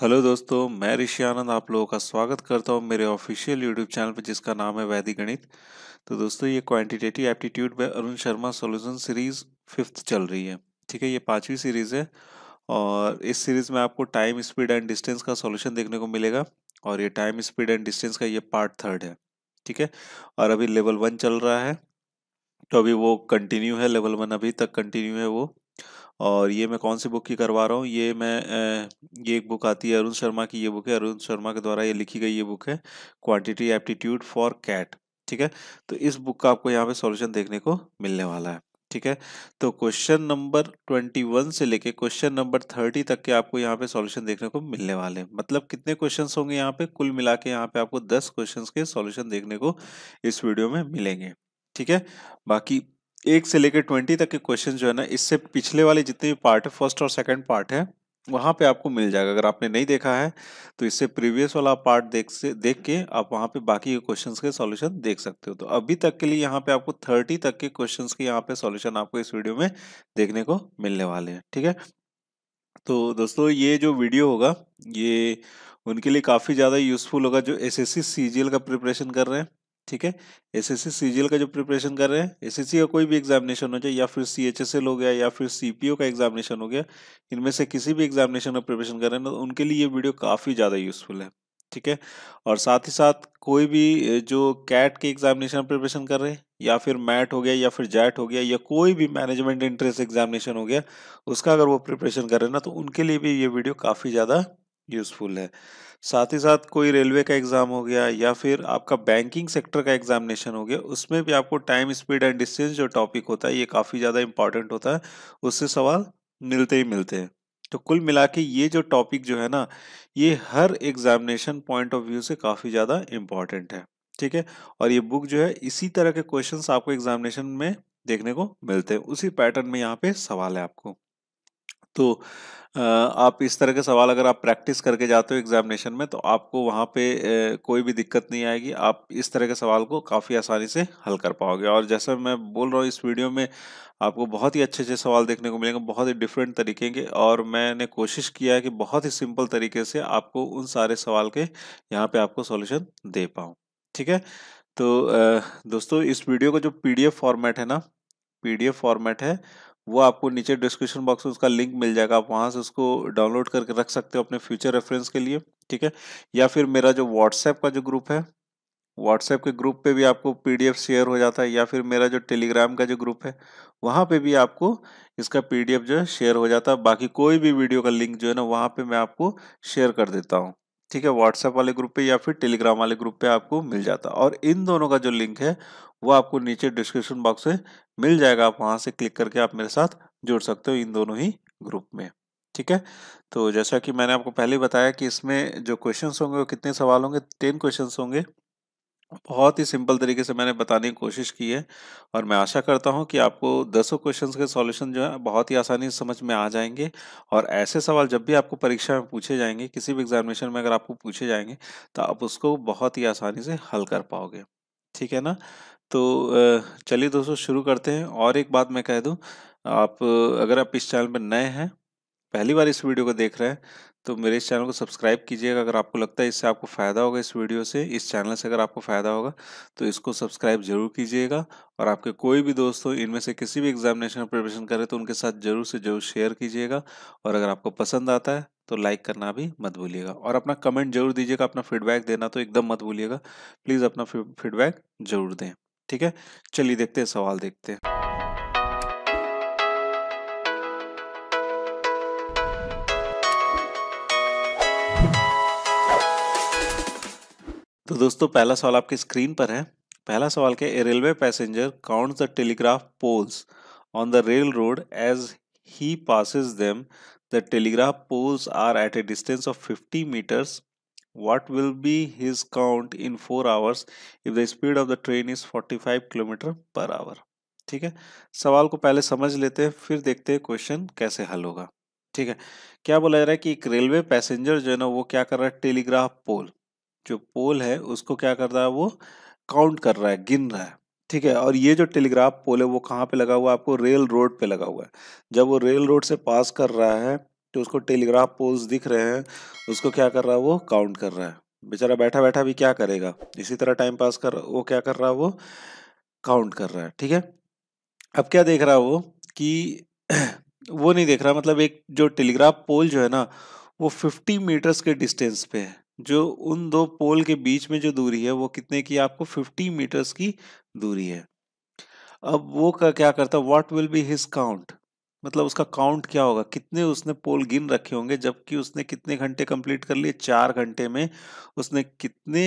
Hello दोस्तों मैं ऋषि आनंद आप लोगों का स्वागत करता हूं मेरे ऑफिशियल यूट्यूब चैनल पर जिसका नाम है वैदिक गणित तो दोस्तों ये क्वांटिटेटिव एप्टीट्यूड में Arun Sharma solution series fifth चल रही है ठीक है ये पांचवी सीरीज है और इस सीरीज में आपको टाइम स्पीड एंड डिस्टेंस का सोल्यूशन देखने को मिलेगा और ये टाइम स्पीड एंड डिस्टेंस का ये पार्ट थर्ड है ठीक है और अभी लेवल वन चल रहा है तो अभी वो कंटिन्यू है लेवल वन अभी तक कंटिन्यू है वो और ये मैं कौन सी बुक की करवा रहा हूँ ये मैं ये एक बुक आती है अरुण शर्मा की ये बुक है अरुण शर्मा के द्वारा ये लिखी गई ये बुक है क्वांटिटी एप्टीट्यूड फॉर कैट ठीक है तो इस बुक का आपको यहाँ पे सॉल्यूशन देखने को मिलने वाला है ठीक है तो क्वेश्चन नंबर ट्वेंटी वन से लेके क्वेश्चन नंबर थर्टी तक के आपको यहाँ पे सॉल्यूशन देखने को मिलने वाले हैं मतलब कितने क्वेश्चन होंगे यहाँ पे कुल मिला के यहाँ पे आपको दस क्वेश्चन के सॉल्यूशन देखने को इस वीडियो में मिलेंगे ठीक है बाकी एक से लेकर ट्वेंटी तक के क्वेश्चन जो है ना इससे पिछले वाले जितने भी पार्ट है फर्स्ट और सेकंड पार्ट है वहाँ पे आपको मिल जाएगा अगर आपने नहीं देखा है तो इससे प्रीवियस वाला पार्ट देख से देख के आप वहाँ पे बाकी के क्वेश्चंस के सॉल्यूशन देख सकते हो तो अभी तक के लिए यहाँ पे आपको थर्टी तक के क्वेश्चंस के यहाँ पे सॉल्यूशन आपको इस वीडियो में देखने को मिलने वाले हैं ठीक है तो दोस्तों ये जो वीडियो होगा ये उनके लिए काफ़ी ज़्यादा यूजफुल होगा जो एस एस का प्रिपरेशन कर रहे हैं ठीक है एसएससी सीजीएल का जो प्रिपरेशन कर रहे हैं एसएससी का कोई भी एग्जामिनेशन हो जाए या फिर सीएचएसएल हो गया या फिर सीपीओ का एग्जामिनेशन हो गया इनमें से किसी भी एग्जामिनेशन का प्रिपरेशन कर रहे हैं तो उनके लिए ये वीडियो काफ़ी ज़्यादा यूजफुल है ठीक है और साथ ही साथ कोई भी जो कैट के एग्जामिनेशन प्रिपरेशन कर रहे हैं या फिर मैट हो गया या फिर जैट हो गया या कोई भी मैनेजमेंट इंट्रेंस एग्जामिनेशन हो गया उसका अगर वो प्रिपरेशन कर रहे हैं ना तो उनके लिए भी ये वीडियो काफ़ी ज़्यादा यूज़फुल है साथ ही साथ कोई रेलवे का एग्ज़ाम हो गया या फिर आपका बैंकिंग सेक्टर का एग्जामिनेशन हो गया उसमें भी आपको टाइम स्पीड एंड डिस्टेंस जो टॉपिक होता है ये काफ़ी ज़्यादा इंपॉर्टेंट होता है उससे सवाल मिलते ही मिलते हैं तो कुल मिला के ये जो टॉपिक जो है ना ये हर एग्जामिनेशन पॉइंट ऑफ व्यू से काफ़ी ज़्यादा इम्पॉर्टेंट है ठीक है और ये बुक जो है इसी तरह के क्वेश्चंस आपको एग्जामिनेशन में देखने को मिलते हैं उसी पैटर्न में यहाँ पे सवाल है आपको तो आप इस तरह के सवाल अगर आप प्रैक्टिस करके जाते हो एग्जामिनेशन में तो आपको वहाँ पे कोई भी दिक्कत नहीं आएगी आप इस तरह के सवाल को काफ़ी आसानी से हल कर पाओगे और जैसा मैं बोल रहा हूँ इस वीडियो में आपको बहुत ही अच्छे अच्छे सवाल देखने को मिलेंगे बहुत ही डिफरेंट तरीके के और मैंने कोशिश किया है कि बहुत ही सिंपल तरीके से आपको उन सारे सवाल के यहाँ पे आपको सोल्यूशन दे पाऊँ ठीक है तो दोस्तों इस वीडियो का जो पी फॉर्मेट है ना पी फॉर्मेट है वो आपको नीचे डिस्क्रिप्शन बॉक्स में उसका लिंक मिल जाएगा आप वहाँ से उसको डाउनलोड करके रख सकते हो अपने फ्यूचर रेफरेंस के लिए ठीक है या फिर मेरा जो व्हाट्सएप का जो ग्रुप है व्हाट्सएप के ग्रुप पे भी आपको पीडीएफ शेयर हो जाता है या फिर मेरा जो टेलीग्राम का जो ग्रुप है वहाँ पे भी आपको इसका पीडीएफ जो है शेयर हो जाता है बाकी कोई भी वीडियो का लिंक जो है ना वहाँ पे मैं आपको शेयर कर देता हूँ ठीक है व्हाट्सएप वाले ग्रुप पे या फिर टेलीग्राम वाले ग्रुप पे आपको मिल जाता और इन दोनों का जो लिंक है वो आपको नीचे डिस्क्रिप्शन बॉक्स में मिल जाएगा आप वहाँ से क्लिक करके आप मेरे साथ जुड़ सकते हो इन दोनों ही ग्रुप में ठीक है तो जैसा कि मैंने आपको पहले बताया कि इसमें जो क्वेश्चन होंगे वो कितने सवाल होंगे टेन क्वेश्चन होंगे बहुत ही सिंपल तरीके से मैंने बताने की कोशिश की है और मैं आशा करता हूं कि आपको दसों क्वेश्चंस के सॉल्यूशन जो है बहुत ही आसानी से समझ में आ जाएंगे और ऐसे सवाल जब भी आपको परीक्षा में पूछे जाएंगे किसी भी एग्जामिनेशन में अगर आपको पूछे जाएंगे तो आप उसको बहुत ही आसानी से हल कर पाओगे ठीक है ना तो चलिए दोस्तों शुरू करते हैं और एक बात मैं कह दूँ, आप अगर आप इस चैनल पर नए हैं, पहली बार इस वीडियो को देख रहे हैं, तो मेरे इस चैनल को सब्सक्राइब कीजिएगा अगर आपको लगता है इससे आपको फ़ायदा होगा इस वीडियो से, इस चैनल से अगर आपको फ़ायदा होगा, तो इसको सब्सक्राइब ज़रूर कीजिएगा और आपके कोई भी दोस्त हो, इनमें से किसी भी एग्ज़ामिनेशन में प्रिपरेशन कर रहे तो उनके साथ ज़रूर से ज़रूर शेयर कीजिएगा और अगर आपको पसंद आता है, तो लाइक करना भी मत भूलिएगा और अपना कमेंट ज़रूर दीजिएगा, अपना फ़ीडबैक देना तो एकदम मत भूलिएगा। प्लीज़ अपना फ़ीडबैक ज़रूर दें। ठीक है चलिए देखते हैं सवाल देखते हैं तो दोस्तों पहला सवाल आपकी स्क्रीन पर है पहला सवाल के railway passenger count the telegraph poles on the rail road as he passes them the telegraph poles are at a distance of 50 metres what will be his count in four hours if the speed of the train is 45 kilometre per hour ठीक है सवाल को पहले समझ लेते हैं फिर देखते हैं क्वेश्चन कैसे हल होगा ठीक है क्या बोला जा रहा है कि एक रेलवे पैसेंजर जो है ना वो क्या कर रहा है टेलीग्राफ पोल जो पोल है उसको क्या कर रहा है वो काउंट कर रहा है गिन रहा है ठीक है और ये जो टेलीग्राफ पोल है वो कहाँ पे लगा हुआ है आपको रेल रोड पे लगा हुआ है जब वो रेल रोड से पास कर रहा है जो तो उसको टेलीग्राफ पोल्स दिख रहे हैं उसको क्या कर रहा है वो काउंट कर रहा है बेचारा बैठा बैठा भी क्या करेगा इसी तरह टाइम पास कर वो क्या कर रहा है वो काउंट कर रहा है ठीक है अब क्या देख रहा है वो कि वो नहीं देख रहा मतलब एक जो टेलीग्राफ पोल जो है ना वो 50 मीटर्स के डिस्टेंस पे है जो उन दो पोल के बीच में जो दूरी है वो कितने की आपको 50 मीटर्स की दूरी है अब वो का क्या करता है what will be his count मतलब उसका काउंट क्या होगा कितने उसने पोल गिन रखे होंगे जबकि उसने कितने घंटे कंप्लीट कर लिए चार घंटे में उसने कितने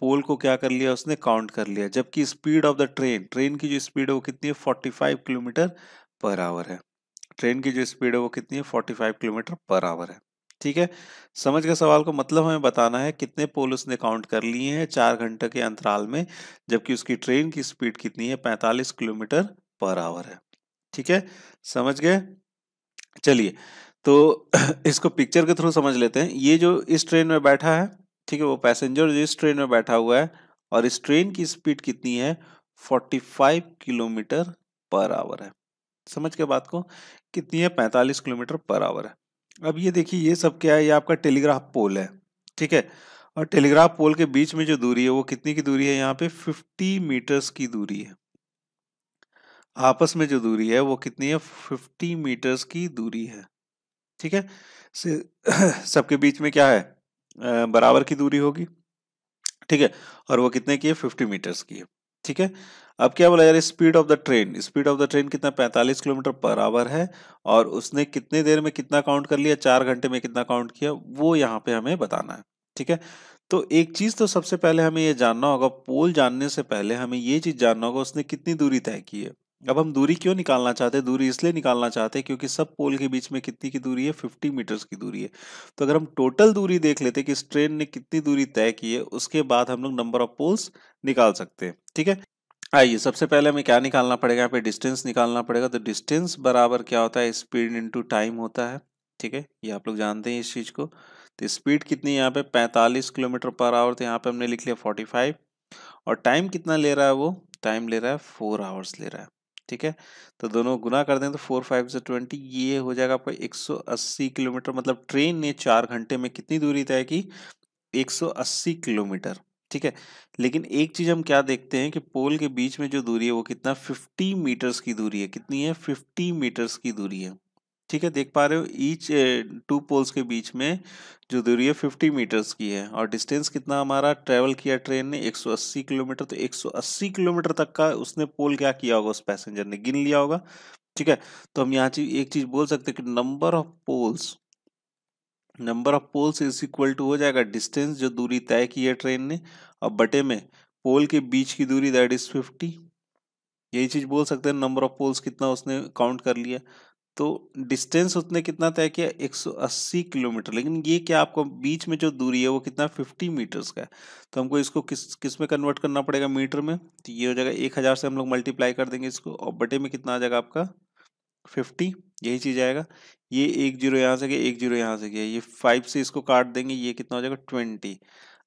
पोल को क्या कर लिया उसने काउंट कर लिया जबकि speed of the train train की जो स्पीड है वो कितनी है forty five kilometre per hour है ट्रेन की जो स्पीड है वो कितनी है forty five kilometre per hour है ठीक है समझ गए सवाल को मतलब हमें बताना है कितने पोल उसने काउंट कर लिए हैं चार घंटे के अंतराल में जबकि उसकी ट्रेन की स्पीड कितनी है पैंतालीस किलोमीटर पर आवर है ठीक है समझ गए चलिए तो इसको पिक्चर के थ्रू समझ लेते हैं ये जो इस ट्रेन में बैठा है ठीक है वो पैसेंजर जो इस ट्रेन में बैठा हुआ है और इस ट्रेन की स्पीड कितनी है 45 किलोमीटर पर आवर है समझ के बात को कितनी है 45 किलोमीटर पर आवर है अब ये देखिए ये सब क्या है ये आपका टेलीग्राफ पोल है ठीक है और टेलीग्राफ पोल के बीच में जो दूरी है वो कितनी की दूरी है यहाँ पे 50 मीटर्स की दूरी है आपस में जो दूरी है वो कितनी है फिफ्टी मीटर्स की दूरी है ठीक है सबके बीच में क्या है बराबर की दूरी होगी ठीक है और वो कितने की है फिफ्टी मीटर्स की है ठीक है अब क्या बोला यार speed of the train speed of the train कितना 45 किलोमीटर पर आवर है और उसने कितने देर में कितना काउंट कर लिया चार घंटे में कितना काउंट किया वो यहाँ पे हमें बताना है ठीक है तो एक चीज तो सबसे पहले हमें ये जानना होगा पोल जानने से पहले हमें ये चीज जानना होगा उसने कितनी दूरी तय की है अब हम दूरी क्यों निकालना चाहते हैं दूरी इसलिए निकालना चाहते हैं क्योंकि सब पोल के बीच में कितनी की दूरी है 50 मीटर्स की दूरी है तो अगर हम टोटल दूरी देख लेते कि इस ट्रेन ने कितनी दूरी तय की है उसके बाद हम लोग नंबर ऑफ पोल्स निकाल सकते हैं ठीक है आइए सबसे पहले हमें क्या निकालना पड़ेगा यहाँ पे डिस्टेंस निकालना पड़ेगा तो डिस्टेंस बराबर क्या होता है स्पीड इंटू टाइम होता है ठीक है ये आप लोग जानते हैं इस चीज़ को तो स्पीड कितनी यहाँ पे पैंतालीस किलोमीटर पर आवर तो यहाँ पे हमने लिख लिया फोर्टी और टाइम कितना ले रहा है वो टाइम ले रहा है फोर आवर्स ले रहा है ठीक है तो दोनों गुना कर दें तो फोर फाइव से ट्वेंटी ये हो जाएगा आपका एक सौ अस्सी किलोमीटर मतलब ट्रेन ने चार घंटे में कितनी दूरी तय की एक सौ अस्सी किलोमीटर ठीक है लेकिन एक चीज हम क्या देखते हैं कि पोल के बीच में जो दूरी है वो कितना फिफ्टी मीटर्स की दूरी है कितनी है फिफ्टी मीटर्स की दूरी है ठीक है देख पा रहे हो ईच टू पोल्स के बीच में जो दूरी है फिफ्टी मीटर्स की है और डिस्टेंस कितना हमारा ट्रेवल किया ट्रेन ने 180 किलोमीटर तो 180 किलोमीटर तक का उसने पोल क्या किया होगा उस पैसेंजर ने गिन लिया होगा ठीक है तो हम यहाँ चीज एक चीज बोल सकते हैं कि number of poles number of poles is equal to हो जाएगा डिस्टेंस जो दूरी तय की है ट्रेन ने और बटे में पोल के बीच की दूरी दैट इज फिफ्टी यही चीज बोल सकते हैं नंबर ऑफ पोल्स कितना उसने काउंट कर लिया तो डिस्टेंस उसने कितना तय किया 180 किलोमीटर लेकिन ये क्या आपको बीच में जो दूरी है वो कितना 50 मीटर्स का है तो हमको इसको किस किस में कन्वर्ट करना पड़ेगा मीटर में तो ये हो जाएगा एक हज़ार से हम लोग मल्टीप्लाई कर देंगे इसको और बटे में कितना आ जाएगा आपका 50 यही चीज़ आएगा ये एक जीरो यहाँ से गया एक जीरो यहाँ से गया ये फाइव से इसको काट देंगे ये कितना हो जाएगा ट्वेंटी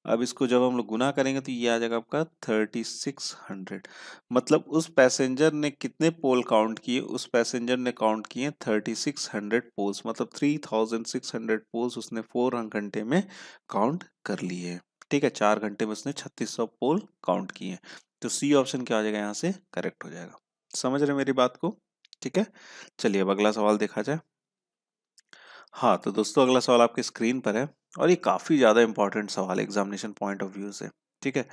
अब इसको जब हम लोग गुना करेंगे तो ये आ जाएगा आपका थर्टी सिक्स हंड्रेड मतलब उस पैसेंजर ने कितने पोल काउंट किए उस पैसेंजर ने काउंट किए थर्टी सिक्स हंड्रेड पोल्स मतलब three thousand six hundred poles उसने फोर घंटे में काउंट कर लिए ठीक है चार घंटे में उसने छत्तीस सौ पोल काउंट किए तो सी ऑप्शन क्या आ जाएगा यहाँ से करेक्ट हो जाएगा समझ रहे मेरी बात को ठीक है चलिए अब अगला सवाल देखा जाए हाँ तो दोस्तों अगला सवाल आपके स्क्रीन पर है और ये काफ़ी ज़्यादा इंपॉर्टेंट सवाल एग्जामिनेशन पॉइंट ऑफ व्यू से ठीक है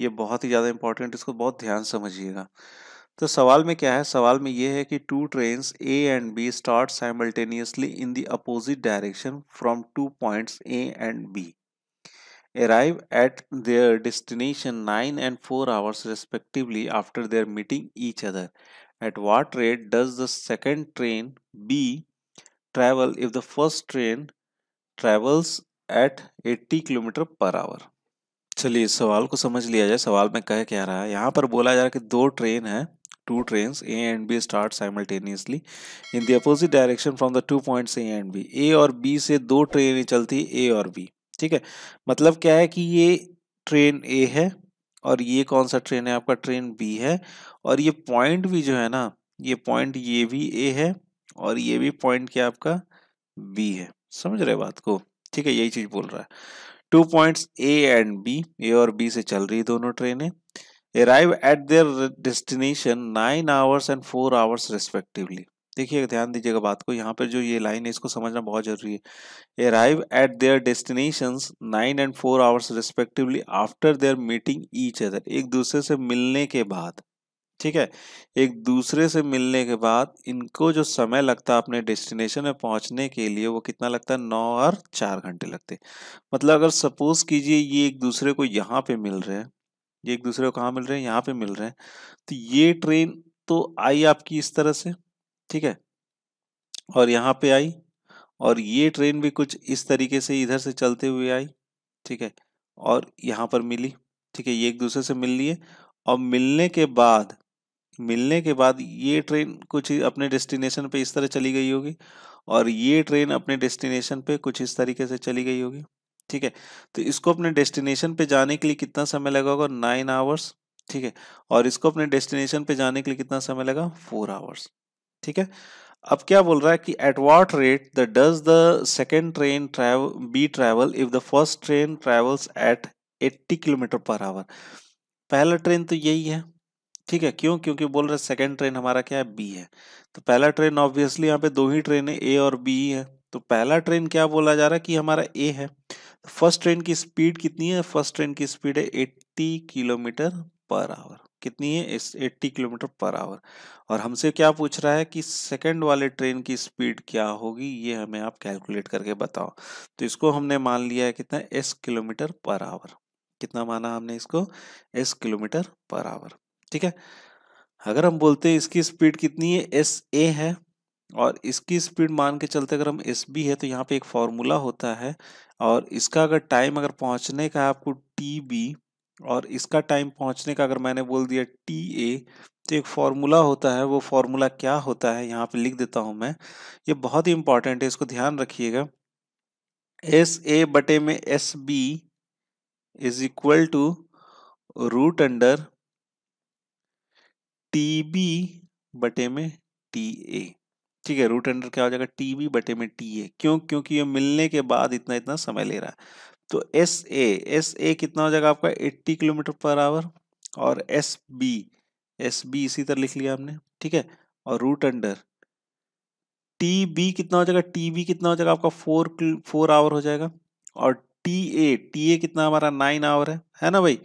ये बहुत ही ज़्यादा इंपॉर्टेंट इसको बहुत ध्यान समझिएगा तो सवाल में क्या है सवाल में ये है कि two train A and B start simultaneously in the opposite direction from two points A and B arrive at their destination 9 and 4 hours respectively after their meeting each other. At what rate does the second train B travel if the first train travels at 80 kilometre per hour चलिए सवाल को समझ लिया जाए सवाल में कह क्या रहा है यहाँ पर बोला जा रहा है कि दो ट्रेन है two train A and B start simultaneously in the opposite direction from the two points A and B A और बी से दो ट्रेन चलती ए और बी ठीक है मतलब क्या है कि ये ट्रेन ए है और ये कौन सा ट्रेन है आपका ट्रेन बी है और ये पॉइंट भी जो है ना ये पॉइंट ये भी ए है और ये भी पॉइंट क्या आपका बी है समझ रहे बात को ठीक है यही चीज बोल रहा है two points A and B A और बी से चल रही दोनों ट्रेनें arrive at their destination nine hours and four hours respectively देखिए ध्यान दीजिएगा बात को यहाँ पर जो ये लाइन है इसको समझना बहुत जरूरी है arrive at their destination nine and four hours respectively after their meeting each other एक दूसरे से मिलने के बाद ठीक है एक दूसरे से मिलने के बाद इनको जो समय लगता है अपने डेस्टिनेशन में पहुंचने के लिए वो कितना लगता है नौ और चार घंटे लगते मतलब अगर सपोज कीजिए ये एक दूसरे को यहाँ पे मिल रहे हैं ये एक दूसरे को कहाँ मिल रहे हैं यहाँ पे मिल रहे हैं तो ये ट्रेन तो आई आपकी इस तरह से ठीक है और यहाँ पे आई और ये ट्रेन भी कुछ इस तरीके से इधर से चलते हुए आई ठीक है और यहाँ पर मिली ठीक है ये एक दूसरे से मिल लिए और मिलने के बाद मिलने के बाद ये ट्रेन कुछ अपने डेस्टिनेशन पे इस तरह चली गई होगी और ये ट्रेन अपने डेस्टिनेशन पे कुछ इस तरीके से चली गई होगी ठीक है तो इसको अपने डेस्टिनेशन पे जाने के लिए कितना समय लगा होगा नाइन आवर्स ठीक है और इसको अपने डेस्टिनेशन पे जाने के लिए कितना समय लगा फोर आवर्स ठीक है अब क्या बोल रहा है कि at what rate the does the second train travel B travel if the first train travels at 80 kilometre per hour पहला ट्रेन तो यही है ठीक है क्यों क्योंकि बोल रहे सेकेंड ट्रेन हमारा क्या है बी है तो पहला ट्रेन ऑब्वियसली यहाँ पे दो ही ट्रेन है ए और बी है तो पहला ट्रेन क्या बोला जा रहा है कि हमारा ए है फर्स्ट ट्रेन की स्पीड कितनी है फर्स्ट ट्रेन की स्पीड है एट्टी किलोमीटर पर आवर कितनी है इस एट्टी किलोमीटर पर आवर और हमसे क्या पूछ रहा है कि सेकेंड वाले ट्रेन की स्पीड क्या होगी ये हमें आप कैलकुलेट करके बताओ तो इसको हमने मान लिया है कितना एस किलोमीटर पर आवर कितना माना हमने इसको एस किलोमीटर पर आवर ठीक है अगर हम बोलते हैं इसकी स्पीड कितनी है एस ए है और इसकी स्पीड मान के चलते अगर हम एस बी है तो यहाँ पे एक फॉर्मूला होता है और इसका अगर टाइम अगर पहुँचने का आपको टी बी और इसका टाइम पहुँचने का अगर मैंने बोल दिया टी ए तो एक फार्मूला होता है वो फॉर्मूला क्या होता है यहाँ पे लिख देता हूँ मैं ये बहुत ही इंपॉर्टेंट है इसको ध्यान रखिएगा एस ए बटे में S B is equal to root under T B बटे में टी ए ठीक है रूट अंडर क्या हो जाएगा टी बी बटे में टी ए क्यों क्योंकि ये मिलने के बाद इतना इतना समय ले रहा है तो एस ए एस ए कितना हो जाएगा आपका एट्टी किलोमीटर पर आवर और एस बी एस बी इसी तरह लिख लिया हमने ठीक है और रूट अंडर टी बी कितना हो जाएगा टी बी कितना हो जाएगा आपका फोर फोर आवर हो जाएगा और टी ए टी ए कितना हमारा नाइन आवर है है ना भाई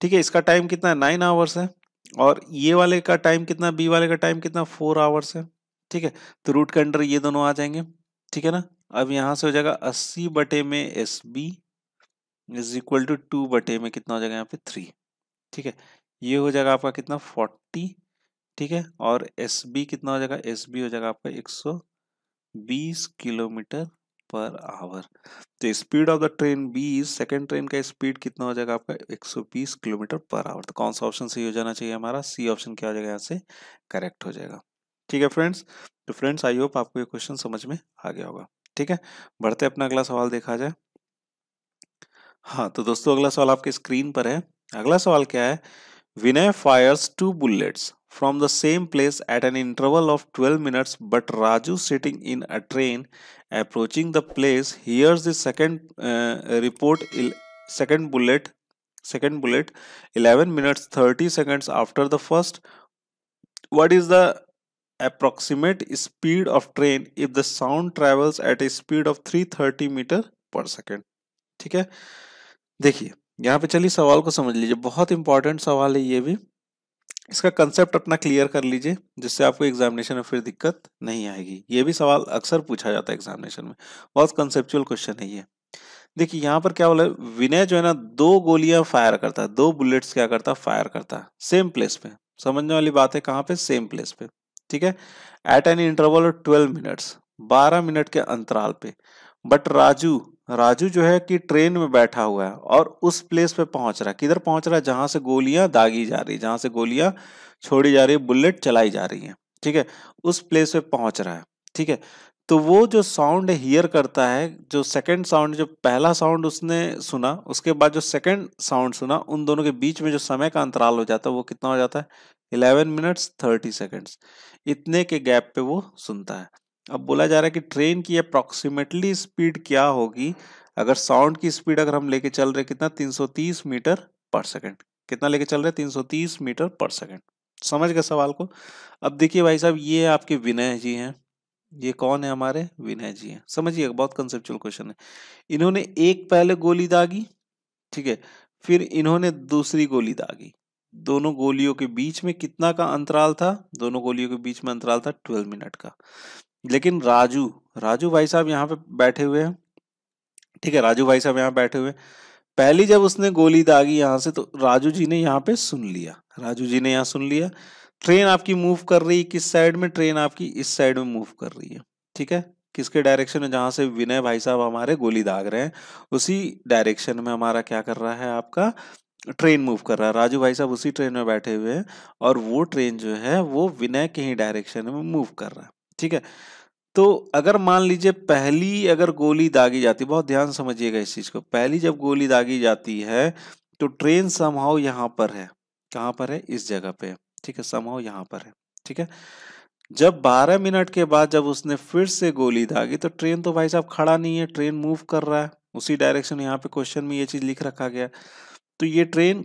ठीक है इसका टाइम कितना है नाइन आवर्स है और ये वाले का टाइम कितना बी वाले का टाइम कितना फोर आवर्स है ठीक है तो रूट के अंडर ये दोनों आ जाएंगे ठीक है ना अब यहाँ से हो जाएगा अस्सी बटे में S B is equal to two बटे में कितना हो जाएगा यहाँ पे थ्री ठीक है ये हो जाएगा आपका कितना फोर्टी ठीक है और एस बी कितना हो जाएगा एस बी हो जाएगा आपका एक सौ बीस किलोमीटर पर आवर तो speed of the train 20 second train का स्पीड कितना हो जाएगा आपका 120 किलोमीटर पर आवर तो कौन सा ऑप्शन सही हो जाना चाहिए हमारा सी ऑप्शन क्या हो जाएगा यहाँ से करेक्ट हो जाएगा ठीक है फ्रेंड्स तो फ्रेंड्स आई होप आपको ये क्वेश्चन समझ में आ गया होगा ठीक है बढ़ते अपना अगला सवाल देखा जाए हाँ तो दोस्तों अगला सवाल आपके स्क्रीन पर है अगला सवाल क्या है Vinay fires two bullets from the same place at an interval of 12 minutes but Raju sitting in a train approaching the place hears the second uh, report second bullet second bullet 11 minutes 30 seconds after the first what is the approximate speed of train if the sound travels at a speed of 330 meter per second ठीक है देखिए यहाँ पे चलिए सवाल को समझ लीजिए बहुत इंपॉर्टेंट सवाल है ये भी इसका कंसेप्ट अपना क्लियर कर लीजिए जिससे आपको एग्जामिनेशन में फिर दिक्कत नहीं आएगी ये भी सवाल अक्सर पूछा जाता है एग्जामिनेशन में बहुत कंसेप्चुअल क्वेश्चन है ये देखिए यहाँ पर क्या बोला विनय जो है ना दो गोलियां फायर करता है दो बुलेट्स क्या करता है फायर करता है सेम प्लेस पे समझने वाली बात है कहाँ पे सेम प्लेस पे ठीक है at an interval twelve minutes बारह मिनट के अंतराल पे बट राजू राजू जो है कि ट्रेन में बैठा हुआ है और उस प्लेस पे पहुंच रहा है किधर पहुंच रहा है जहां से गोलियां दागी जा रही है जहां से गोलियां छोड़ी जा रही है बुलेट चलाई जा रही है ठीक है उस प्लेस पे पहुंच रहा है ठीक है तो वो जो साउंड हियर करता है जो सेकंड साउंड जो पहला साउंड उसने सुना उसके बाद जो सेकंड साउंड सुना उन दोनों के बीच में जो समय का अंतराल हो जाता है वो कितना हो जाता है इलेवन मिनट्स थर्टी सेकेंड्स इतने के गैप पे वो सुनता है अब बोला जा रहा है कि ट्रेन की अप्रॉक्सीमेटली स्पीड क्या होगी अगर साउंड की स्पीड अगर हम लेके चल रहे कितना 330 मीटर पर सेकंड कितना लेके चल रहे 330 मीटर पर सेकंड समझ गए सवाल को अब देखिए भाई साहब ये आपके विनय जी हैं ये कौन है हमारे विनय जी हैं समझिए बहुत कंसेप्चुअल क्वेश्चन है इन्होंने एक पहले गोली दागी ठीक है फिर इन्होंने दूसरी गोली दागी दोनों गोलियों के बीच में कितना का अंतराल था दोनों गोलियों के बीच में अंतराल था ट्वेल्व मिनट का लेकिन राजू राजू भाई साहब यहाँ पे बैठे हुए हैं ठीक है राजू भाई साहब यहाँ बैठे हुए हैं पहली जब उसने गोली दागी यहाँ से तो राजू जी ने यहाँ पे सुन लिया राजू जी ने यहाँ सुन लिया ट्रेन आपकी मूव कर रही है किस साइड में ट्रेन आपकी इस साइड में मूव कर रही है ठीक है किसके डायरेक्शन में जहां से विनय भाई साहब हमारे गोली दाग रहे हैं उसी डायरेक्शन में हमारा क्या कर रहा है आपका ट्रेन मूव कर रहा है राजू भाई साहब उसी ट्रेन में बैठे हुए हैं और वो ट्रेन जो है वो विनय के ही डायरेक्शन में मूव कर रहा है ठीक है तो अगर मान लीजिए पहली अगर गोली दागी जाती बहुत ध्यान समझिएगा इस चीज़ को पहली जब गोली दागी जाती है तो ट्रेन समाव यहां पर है कहाँ पर है इस जगह पे ठीक है समाव यहां पर है ठीक है जब 12 मिनट के बाद जब उसने फिर से गोली दागी तो ट्रेन तो भाई साहब खड़ा नहीं है ट्रेन मूव कर रहा है उसी डायरेक्शन यहाँ पे क्वेश्चन में ये चीज़ लिख रखा गया तो ये ट्रेन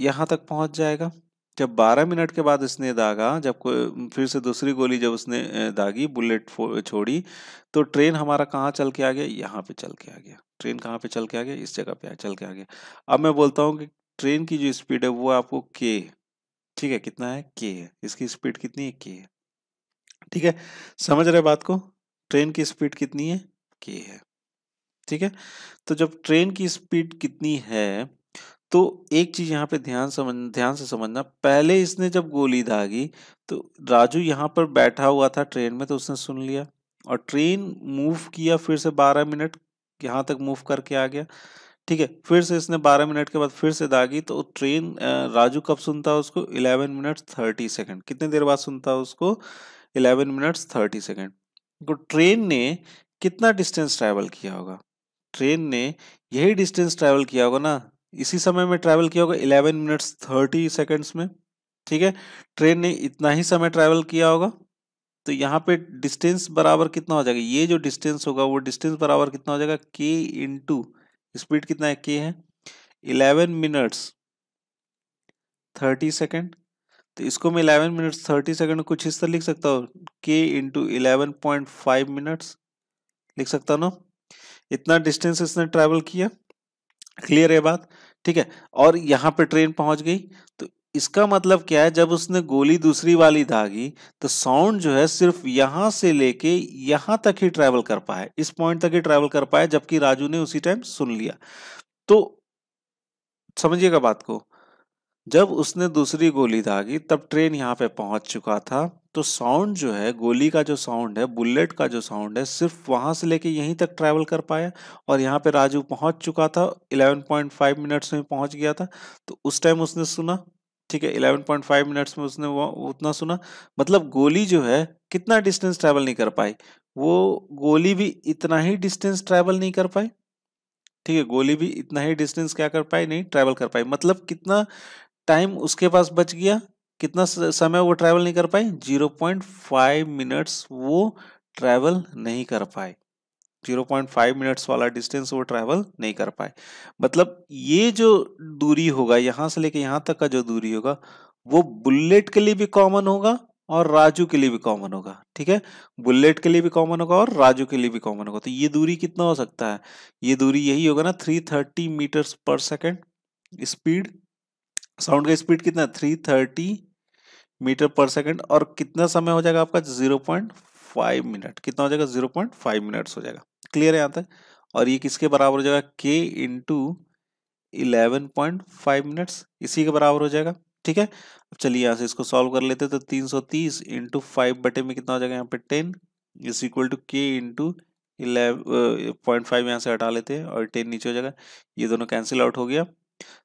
यहां तक पहुंच जाएगा जब 12 मिनट के बाद इसने दागा जब कोई फिर से दूसरी गोली जब उसने दागी बुलेट छोड़ी तो ट्रेन हमारा कहाँ चल के आ गया यहाँ पे चल के आ गया ट्रेन कहाँ पे चल के आ गया इस जगह पे आ चल के आ गया अब मैं बोलता हूँ कि ट्रेन की जो स्पीड है वो आपको के ठीक है कितना है के है इसकी स्पीड कितनी है के है ठीक है समझ रहे बात को ट्रेन की स्पीड कितनी है के है ठीक है तो जब ट्रेन की स्पीड कितनी है तो एक चीज यहाँ पे ध्यान समझ ध्यान से समझना पहले इसने जब गोली दागी तो राजू यहाँ पर बैठा हुआ था ट्रेन में तो उसने सुन लिया और ट्रेन मूव किया फिर से बारह मिनट यहाँ तक मूव करके आ गया ठीक है फिर से इसने बारह मिनट के बाद फिर से दागी तो ट्रेन राजू कब सुनता है उसको इलेवन मिनट थर्टी सेकेंड कितने देर बाद सुनता है उसको इलेवन मिनट्स थर्टी सेकेंड तो ट्रेन ने कितना डिस्टेंस ट्रैवल किया होगा ट्रेन ने यही डिस्टेंस ट्रैवल किया होगा ना इसी समय में ट्रैवल किया होगा इलेवन मिनट्स थर्टी सेकेंड्स में ठीक है ट्रेन ने इतना ही समय ट्रैवल किया होगा तो यहाँ पे डिस्टेंस बराबर कितना हो जाएगा ये जो डिस्टेंस होगा वो डिस्टेंस बराबर कितना हो जाएगा के इन स्पीड कितना है के है इलेवन मिनट्स थर्टी सेकेंड तो इसको मैं इलेवन मिनट्स थर्टी सेकेंड कुछ इस तरह लिख सकता हूँ K into eleven point five minutes लिख सकता हूँ ना इतना डिस्टेंस इसने ट्रैवल किया क्लियर है बात ठीक है और यहाँ पे ट्रेन पहुंच गई तो इसका मतलब क्या है जब उसने गोली दूसरी वाली दागी तो साउंड जो है सिर्फ यहाँ से लेके यहाँ तक ही ट्रैवल कर पाए इस पॉइंट तक ही ट्रैवल कर पाए जबकि राजू ने उसी टाइम सुन लिया तो समझिएगा बात को जब उसने दूसरी गोली दागी तब ट्रेन यहाँ पे पहुंच चुका था तो साउंड जो है गोली का जो साउंड है बुलेट का जो साउंड है सिर्फ वहाँ से लेके यहीं तक ट्रैवल कर पाया और यहाँ पे राजू पहुँच चुका था 11.5 मिनट्स में पहुँच गया था तो उस टाइम उसने सुना ठीक है 11.5 मिनट्स में उसने वो उतना सुना मतलब गोली जो है कितना डिस्टेंस ट्रैवल नहीं कर पाई वो गोली भी इतना ही डिस्टेंस ट्रैवल नहीं कर पाई ठीक है गोली भी इतना ही डिस्टेंस क्या कर पाई नहीं ट्रैवल कर पाई मतलब कितना टाइम उसके पास बच गया कितना समय वो ट्रैवल नहीं कर पाए 0.5 मिनट्स वो ट्रैवल नहीं कर पाए 0.5 मिनट्स वाला डिस्टेंस वो ट्रैवल नहीं कर पाए मतलब ये जो दूरी होगा यहाँ से लेके यहाँ तक का जो दूरी होगा वो बुलेट के लिए भी कॉमन होगा और राजू के लिए भी कॉमन होगा ठीक है बुलेट के लिए भी कॉमन होगा और राजू के लिए भी कॉमन होगा तो ये दूरी कितना हो सकता है ये दूरी यही होगा ना 330 metres per second speed sound का स्पीड कितना three thirty metre per second और कितना समय हो जाएगा आपका जीरो पॉइंट फाइव मिनट कितना हो जाएगा जीरो पॉइंट फाइव मिनट्स हो जाएगा क्लियर है यहाँ तक और ये किसके बराबर हो जाएगा K to eleven point five minutes इसी के बराबर हो जाएगा ठीक है अब चलिए यहाँ से इसको सॉल्व कर लेते तो तीन सौ तीस इंटू फाइव बटे में कितना हो जाएगा यहाँ पे ten is equal to K into eleven point five यहाँ से हटा लेते हैं और टेन नीचे हो जाएगा ये दोनों कैंसिल आउट हो गया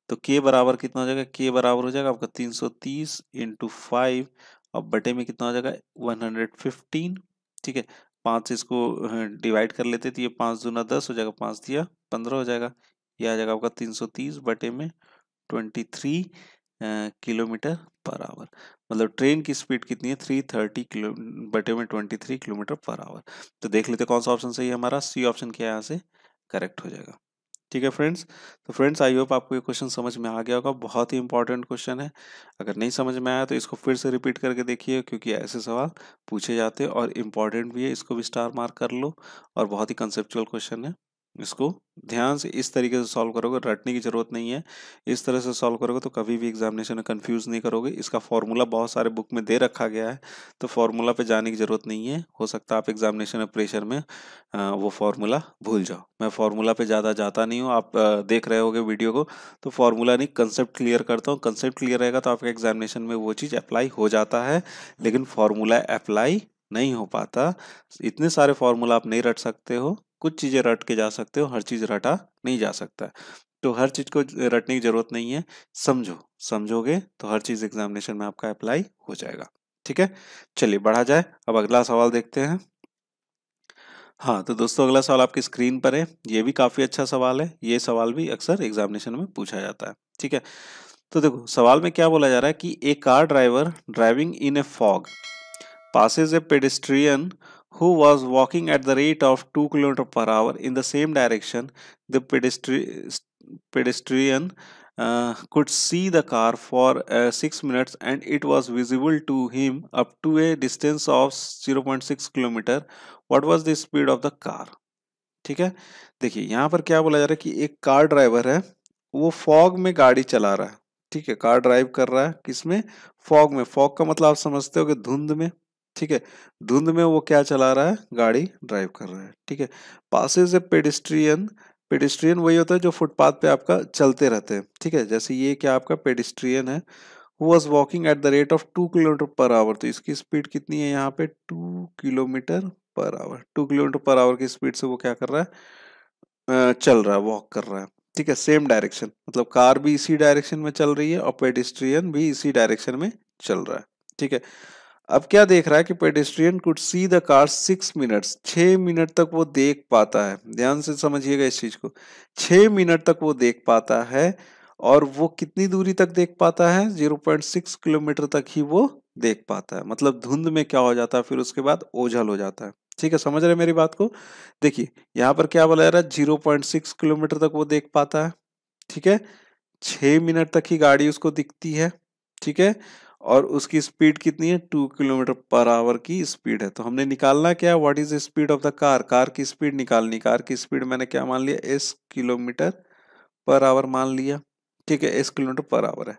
तो के बराबर कितना हो जाएगा के बराबर हो जाएगा आपका 330 सौ तीस इंटू फाइव और बटे में कितना हो जाएगा 115 ठीक है पाँच से इसको डिवाइड कर लेते तो ये पाँच दूना दस हो जाएगा पाँच दिया पंद्रह हो जाएगा ये आ जाएगा आपका 330 बटे में 23 किलोमीटर पर आवर मतलब ट्रेन की स्पीड कितनी है 330 किलो बटे में 23 किलोमीटर पर आवर तो देख लेते कौन सा ऑप्शन सही है हमारा सी ऑप्शन क्या यहाँ से करेक्ट हो जाएगा ठीक है फ्रेंड्स तो फ्रेंड्स आई होप आपको ये क्वेश्चन समझ में आ गया होगा बहुत ही इंपॉर्टेंट क्वेश्चन है अगर नहीं समझ में आया तो इसको फिर से रिपीट करके देखिए क्योंकि ऐसे सवाल पूछे जाते हैं और इम्पॉर्टेंट भी है इसको भी स्टार मार्क कर लो और बहुत ही कंसेप्चुअल क्वेश्चन है इसको ध्यान से इस तरीके से सॉल्व करोगे रटने की ज़रूरत नहीं है इस तरह से सॉल्व करोगे तो कभी भी एग्जामिनेशन में कंफ्यूज नहीं करोगे इसका फॉर्मूला बहुत सारे बुक में दे रखा गया है तो फॉर्मूला पे जाने की ज़रूरत नहीं है हो सकता आप एग्जामिनेशन में प्रेशर में वो फार्मूला भूल जाओ मैं फार्मूला पर ज़्यादा जाता नहीं हूँ आप देख रहे होगे वीडियो को तो फार्मूला नहीं कंसेप्ट क्लियर करता हूँ कंसेप्ट क्लियर रहेगा तो आपके एग्जामिनेशन में वो चीज़ अप्लाई हो जाता है लेकिन फार्मूला अप्लाई नहीं हो पाता इतने सारे फार्मूला आप नहीं रट सकते हो कुछ चीज़ें रट के जा सकते हो हर चीज़ रटा नहीं जा सकता है तो हर चीज़ को रटने की ज़रूरत नहीं है समझो समझोगे तो हर चीज़ एग्जामिनेशन में आपका अप्लाई हो जाएगा ठीक है चलिए बढ़ा जाए अब अगला सवाल देखते हैं हाँ तो दोस्तों अगला सवाल आपकी स्क्रीन पर है ये भी काफ़ी अच्छा सवाल है ये सवाल भी अक्सर एग्जामिनेशन में पूछा जाता है ठीक है तो देखो सवाल में क्या बोला जा रहा है कि a car driver driving in a fog passes a pedestrian who was walking at the rate of 2 km per hour in the same direction the pedestrian uh, could see the car for uh, 6 minutes and it was visible to him up to a distance of 0.6 km what was the speed of the car ठीक है देखिए यहाँ पर क्या बोला जा रहा है कि एक कार ड्राइवर है वो फॉग में गाड़ी चला रहा है ठीक है कार ड्राइव कर रहा है किसमें फॉग में फॉग का मतलब आप समझते हो कि धुंध में ठीक है धुंध में वो क्या चला रहा है गाड़ी ड्राइव कर रहा है ठीक है पासिस ए पेडिस्ट्रियन पेडिस्ट्रियन वही होता है जो फुटपाथ पे आपका चलते रहते हैं ठीक है जैसे ये क्या आपका पेडिस्ट्रियन है was walking at the rate of two kilometre per hour तो इसकी स्पीड कितनी है यहाँ पे two kilometre per hour two kilometre per hour की स्पीड से वो क्या कर रहा है चल रहा है वॉक कर रहा है ठीक है सेम डायरेक्शन मतलब कार भी इसी डायरेक्शन में चल रही है और पेडिस्ट्रियन भी इसी डायरेक्शन में चल रहा है ठीक है अब क्या देख रहा है कि pedestrian could see the car six minutes छः मिनट तक वो देख पाता है ध्यान से समझिएगा इस चीज़ को छः मिनट तक वो देख पाता है और वो कितनी दूरी तक देख पाता है जीरो पॉइंट सिक्स किलोमीटर तक ही वो देख पाता है मतलब धुंध में क्या हो जाता है फिर उसके बाद ओझल हो जाता है ठीक है समझ रहे मेरी बात को देखिए यहाँ पर क्या बोला जा रहा है जीरो पॉइंट सिक्स किलोमीटर तक वो देख पाता है ठीक है छः मिनट तक ही गाड़ी उसको दिखती है ठीक है और उसकी स्पीड कितनी है टू किलोमीटर पर आवर की स्पीड है तो हमने निकालना क्या है what is the speed of the car car की स्पीड निकालनी कार की स्पीड मैंने क्या मान लिया एस किलोमीटर पर आवर मान लिया ठीक है एस किलोमीटर पर आवर है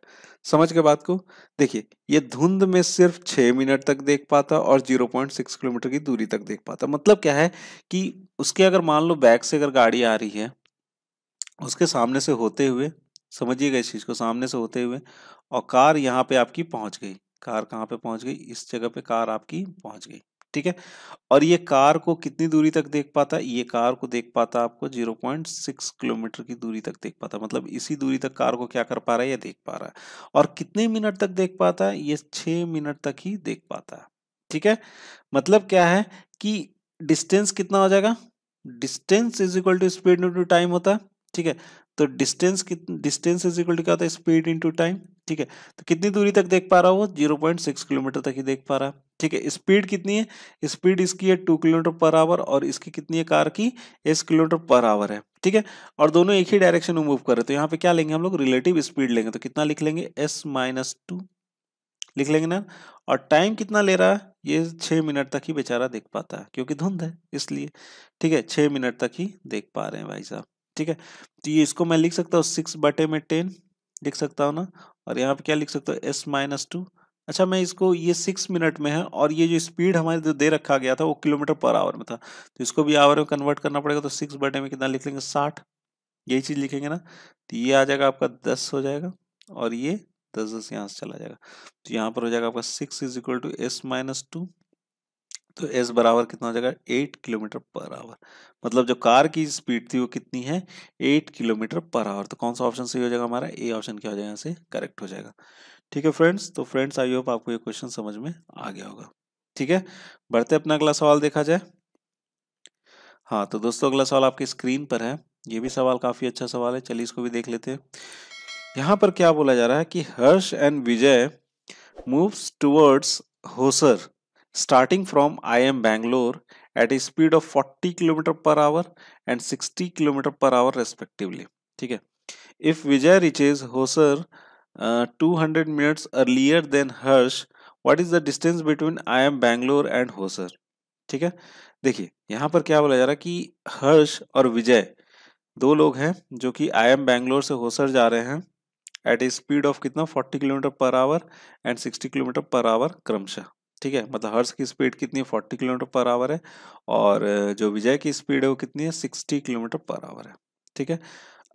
समझ के बात को देखिए ये धुंध में सिर्फ छह मिनट तक देख पाता और जीरो पॉइंट सिक्स किलोमीटर की दूरी तक देख पाता मतलब क्या है कि उसके अगर मान लो बैक से अगर गाड़ी आ रही है उसके सामने से होते हुए समझिएगा इस चीज़ को सामने से होते हुए और कार यहाँ पे आपकी पहुंच गई कार कहाँ पे पहुंच गई इस जगह पे कार आपकी पहुंच गई ठीक है और ये कार को कितनी दूरी तक देख पाता ये कार को देख पाता आपको 0.6 किलोमीटर की दूरी तक देख पाता मतलब इसी दूरी तक कार को क्या कर पा रहा है ये देख पा रहा है और कितने मिनट तक देख पाता है ये छः मिनट तक ही देख पाता है ठीक है मतलब क्या है कि डिस्टेंस कितना हो जाएगा distance is equal to speed into time होता है ठीक है तो distance distance is equal to क्या होता है स्पीड इंटू टाइम ठीक है तो कितनी दूरी तक देख पा रहा हूँ जीरो पॉइंट सिक्स किलोमीटर तक ही देख पा रहा है ठीक है स्पीड कितनी है स्पीड इसकी है टू किलोमीटर पर आवर और इसकी कितनी है कार की एस किलोमीटर पर आवर है ठीक है और दोनों एक ही डायरेक्शन में मूव कर रहे तो यहाँ पे क्या लेंगे हम लोग रिलेटिव स्पीड लेंगे तो कितना लिख लेंगे एस माइनस टू लिख लेंगे ना और टाइम कितना ले रहा है ये छः मिनट तक ही बेचारा देख पाता है क्योंकि धुंध है इसलिए ठीक है छः मिनट तक ही देख पा रहे हैं भाई साहब ठीक है तो ये इसको मैं लिख सकता हूँ सिक्स बटे में टेन लिख सकता हूँ ना और यहाँ पे क्या लिख सकते हो एस माइनस टू अच्छा मैं इसको ये सिक्स मिनट में है और ये जो स्पीड हमारे जो दे रखा गया था वो किलोमीटर पर आवर में था तो इसको भी आवर में कन्वर्ट करना पड़ेगा तो सिक्स बटे में कितना लिख लेंगे साठ यही चीज़ लिखेंगे ना तो ये आ जाएगा आपका दस हो जाएगा और ये दस दस यहाँ से चला जाएगा तो यहाँ पर हो जाएगा आपका six is equal to S minus two तो एस बराबर कितना हो जाएगा एट किलोमीटर पर आवर मतलब जो कार की स्पीड थी वो कितनी है एट किलोमीटर पर आवर तो कौन सा ऑप्शन सही हो जाएगा हमारा ए ऑप्शन क्या हो जाएगा यहाँ से करेक्ट हो जाएगा ठीक है फ्रेंड्स तो फ्रेंड्स आई होप आपको ये क्वेश्चन समझ में आ गया होगा ठीक है बढ़ते अपना अगला सवाल देखा जाए हाँ तो दोस्तों अगला सवाल आपकी स्क्रीन पर है ये भी सवाल काफी अच्छा सवाल है चलिए इसको भी देख लेते हैं यहाँ पर क्या बोला जा रहा है कि Harsh and Vijay moves towards Hosur starting from IIM Bangalore at a speed of 40 km per hour and 60 km per hour respectively. ठीक है If Vijay reaches Hosur uh, 200 minutes earlier than Harsh, what is the distance between IIM Bangalore and Hosur? ठीक है देखिए यहाँ पर क्या बोला जा रहा है कि हर्ष और विजय दो लोग हैं जो कि आई एम बैंगलोर से होसर जा रहे हैं एट ए स्पीड ऑफ कितना 40 kilometre per hour and 60 kilometre per hour क्रमशः ठीक है मतलब हर्ष की स्पीड कितनी है फोर्टी किलोमीटर पर आवर है और जो विजय की स्पीड है वो कितनी है सिक्सटी किलोमीटर पर आवर है ठीक है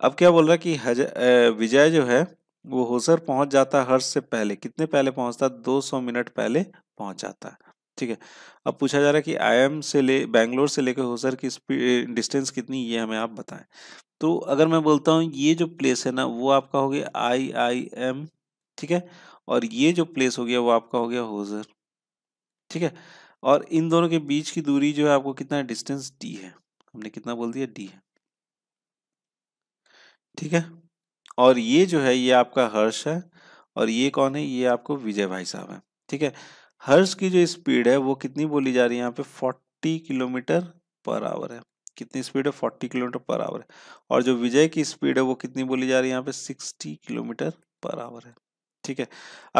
अब क्या बोल रहा है कि विजय जो है वो होसर पहुंच जाता है हर्ष से पहले कितने पहले पहुंचता है सौ मिनट पहले पहुंच जाता है ठीक है अब पूछा जा रहा है कि आई से ले बैंगलोर से लेकर होसर की स्पीड डिस्टेंस कितनी ये हमें आप बताएं तो अगर मैं बोलता हूँ ये जो प्लेस है ना वो आपका हो गया आई आई एम ठीक है और ये जो प्लेस हो गया वो आपका हो गया होजर ठीक है और इन दोनों के बीच की दूरी जो है आपको कितना है डिस्टेंस डी है हमने कितना बोल दिया डी है ठीक है और ये जो है ये आपका हर्ष है और ये कौन है ये आपको विजय भाई साहब है ठीक है हर्ष की जो स्पीड है वो कितनी बोली जा रही है यहाँ पे फोर्टी किलोमीटर पर आवर है कितनी स्पीड है फोर्टी किलोमीटर पर आवर है और जो विजय की स्पीड है वो कितनी बोली जा रही है यहाँ पे सिक्सटी किलोमीटर पर आवर है ठीक है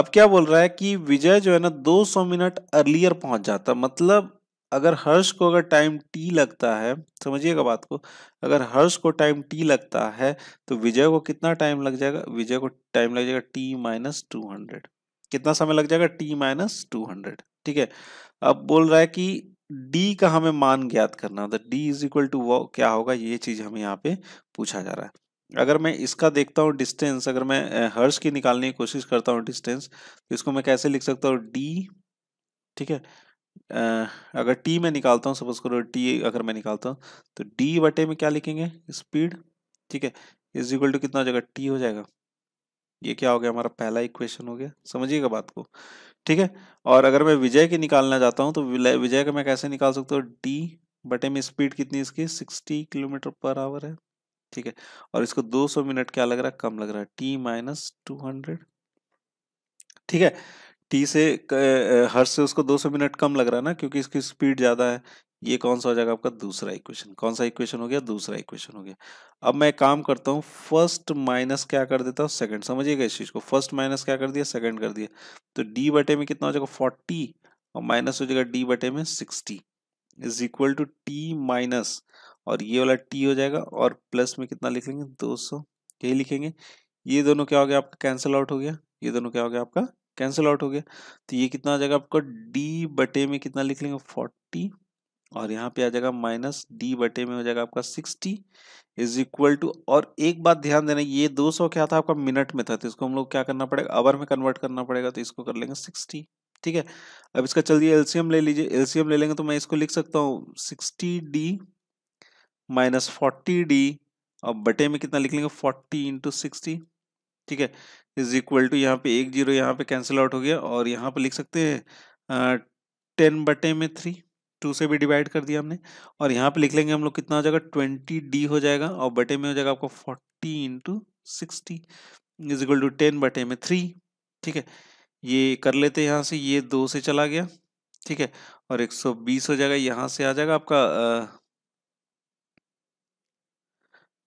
अब क्या बोल रहा है कि विजय जो है ना 200 मिनट अर्लियर पहुंच जाता मतलब अगर हर्ष को अगर टाइम टी लगता है समझिएगा बात को अगर हर्ष को टाइम टी लगता है तो विजय को कितना टाइम लग जाएगा विजय को टाइम लग जाएगा टी माइनस टू हंड्रेड कितना समय लग जाएगा टी माइनस टू हंड्रेड ठीक है अब बोल रहा है कि डी का हमें मान ज्ञात करना होता है डी इज इक्वल टू क्या होगा ये चीज हमें यहाँ पे पूछा जा रहा है अगर मैं इसका देखता हूँ डिस्टेंस अगर मैं हर्ष की निकालने की कोशिश करता हूँ डिस्टेंस तो इसको मैं कैसे लिख सकता हूँ डी ठीक है आ, अगर टी में निकालता हूँ सपोज करो टी अगर मैं निकालता हूँ तो डी बटे में क्या लिखेंगे स्पीड ठीक है इज इक्वल टू कितना हो जाएगा टी हो जाएगा ये क्या हो गया हमारा पहला इक्वेशन हो गया समझिएगा बात को ठीक है और अगर मैं विजय की निकालना चाहता हूँ तो विजय का मैं कैसे निकाल सकता हूँ डी बटे में स्पीड कितनी इसकी सिक्सटी किलोमीटर पर आवर है ठीक है और इसको 200 मिनट क्या लग रहा है कम लग रहा है टी माइनस टू हंड्रेड ठीक है टी से हर से उसको 200 मिनट कम लग रहा है ना क्योंकि इसकी स्पीड ज़्यादा है ये कौन सा हो जाएगा आपका दूसरा इक्वेशन कौन सा इक्वेशन हो गया दूसरा इक्वेशन हो गया अब मैं काम करता हूँ फर्स्ट माइनस क्या कर देता हूँ सेकंड समझिएगा इस चीज़ को फर्स्ट माइनस क्या कर दिया सेकंड कर दिया तो डी बटे में कितना हो जाएगा फोर्टी और माइनस हो जाएगा डी बटे में sixty is equal to T minus और ये वाला टी हो जाएगा और प्लस में कितना लिख लेंगे दो सौ यही लिखेंगे ये दोनों क्या हो गया आपका कैंसिल आउट हो गया ये दोनों क्या हो गया आपका कैंसिल आउट हो गया तो ये कितना आ जाएगा आपका डी बटे में कितना लिख लेंगे फोर्टी और यहाँ पे आ जाएगा माइनस डी बटे में हो जाएगा आपका सिक्सटी इज इक्वल टू और एक बात ध्यान देना ये दो सौ क्या था आपका मिनट में था तो इसको हम लोग क्या करना पड़ेगा अवर में कन्वर्ट करना पड़ेगा तो इसको कर लेंगे सिक्सटी ठीक है अब इसका चलिए एल्सियम ले लीजिए एल्सियम ले लेंगे तो मैं इसको लिख सकता हूँ sixty D minus forty D अब बटे में कितना लिख लेंगे फोर्टी इंटू सिक्सटी ठीक है इज इक्वल टू यहाँ पे एक जीरो यहाँ पे कैंसिल आउट हो गया और यहाँ पे लिख सकते हैं टेन बटे में थ्री टू से भी डिवाइड कर दिया हमने और यहाँ पे लिख लेंगे हम लोग कितना हो जाएगा ट्वेंटी डी हो जाएगा और बटे में हो जाएगा आपको forty into sixty is equal to ten बटे में थ्री ठीक है ये कर लेते हैं यहाँ से ये दो से चला गया ठीक है और एक सौ बीस हो जाएगा यहाँ से आ जाएगा आपका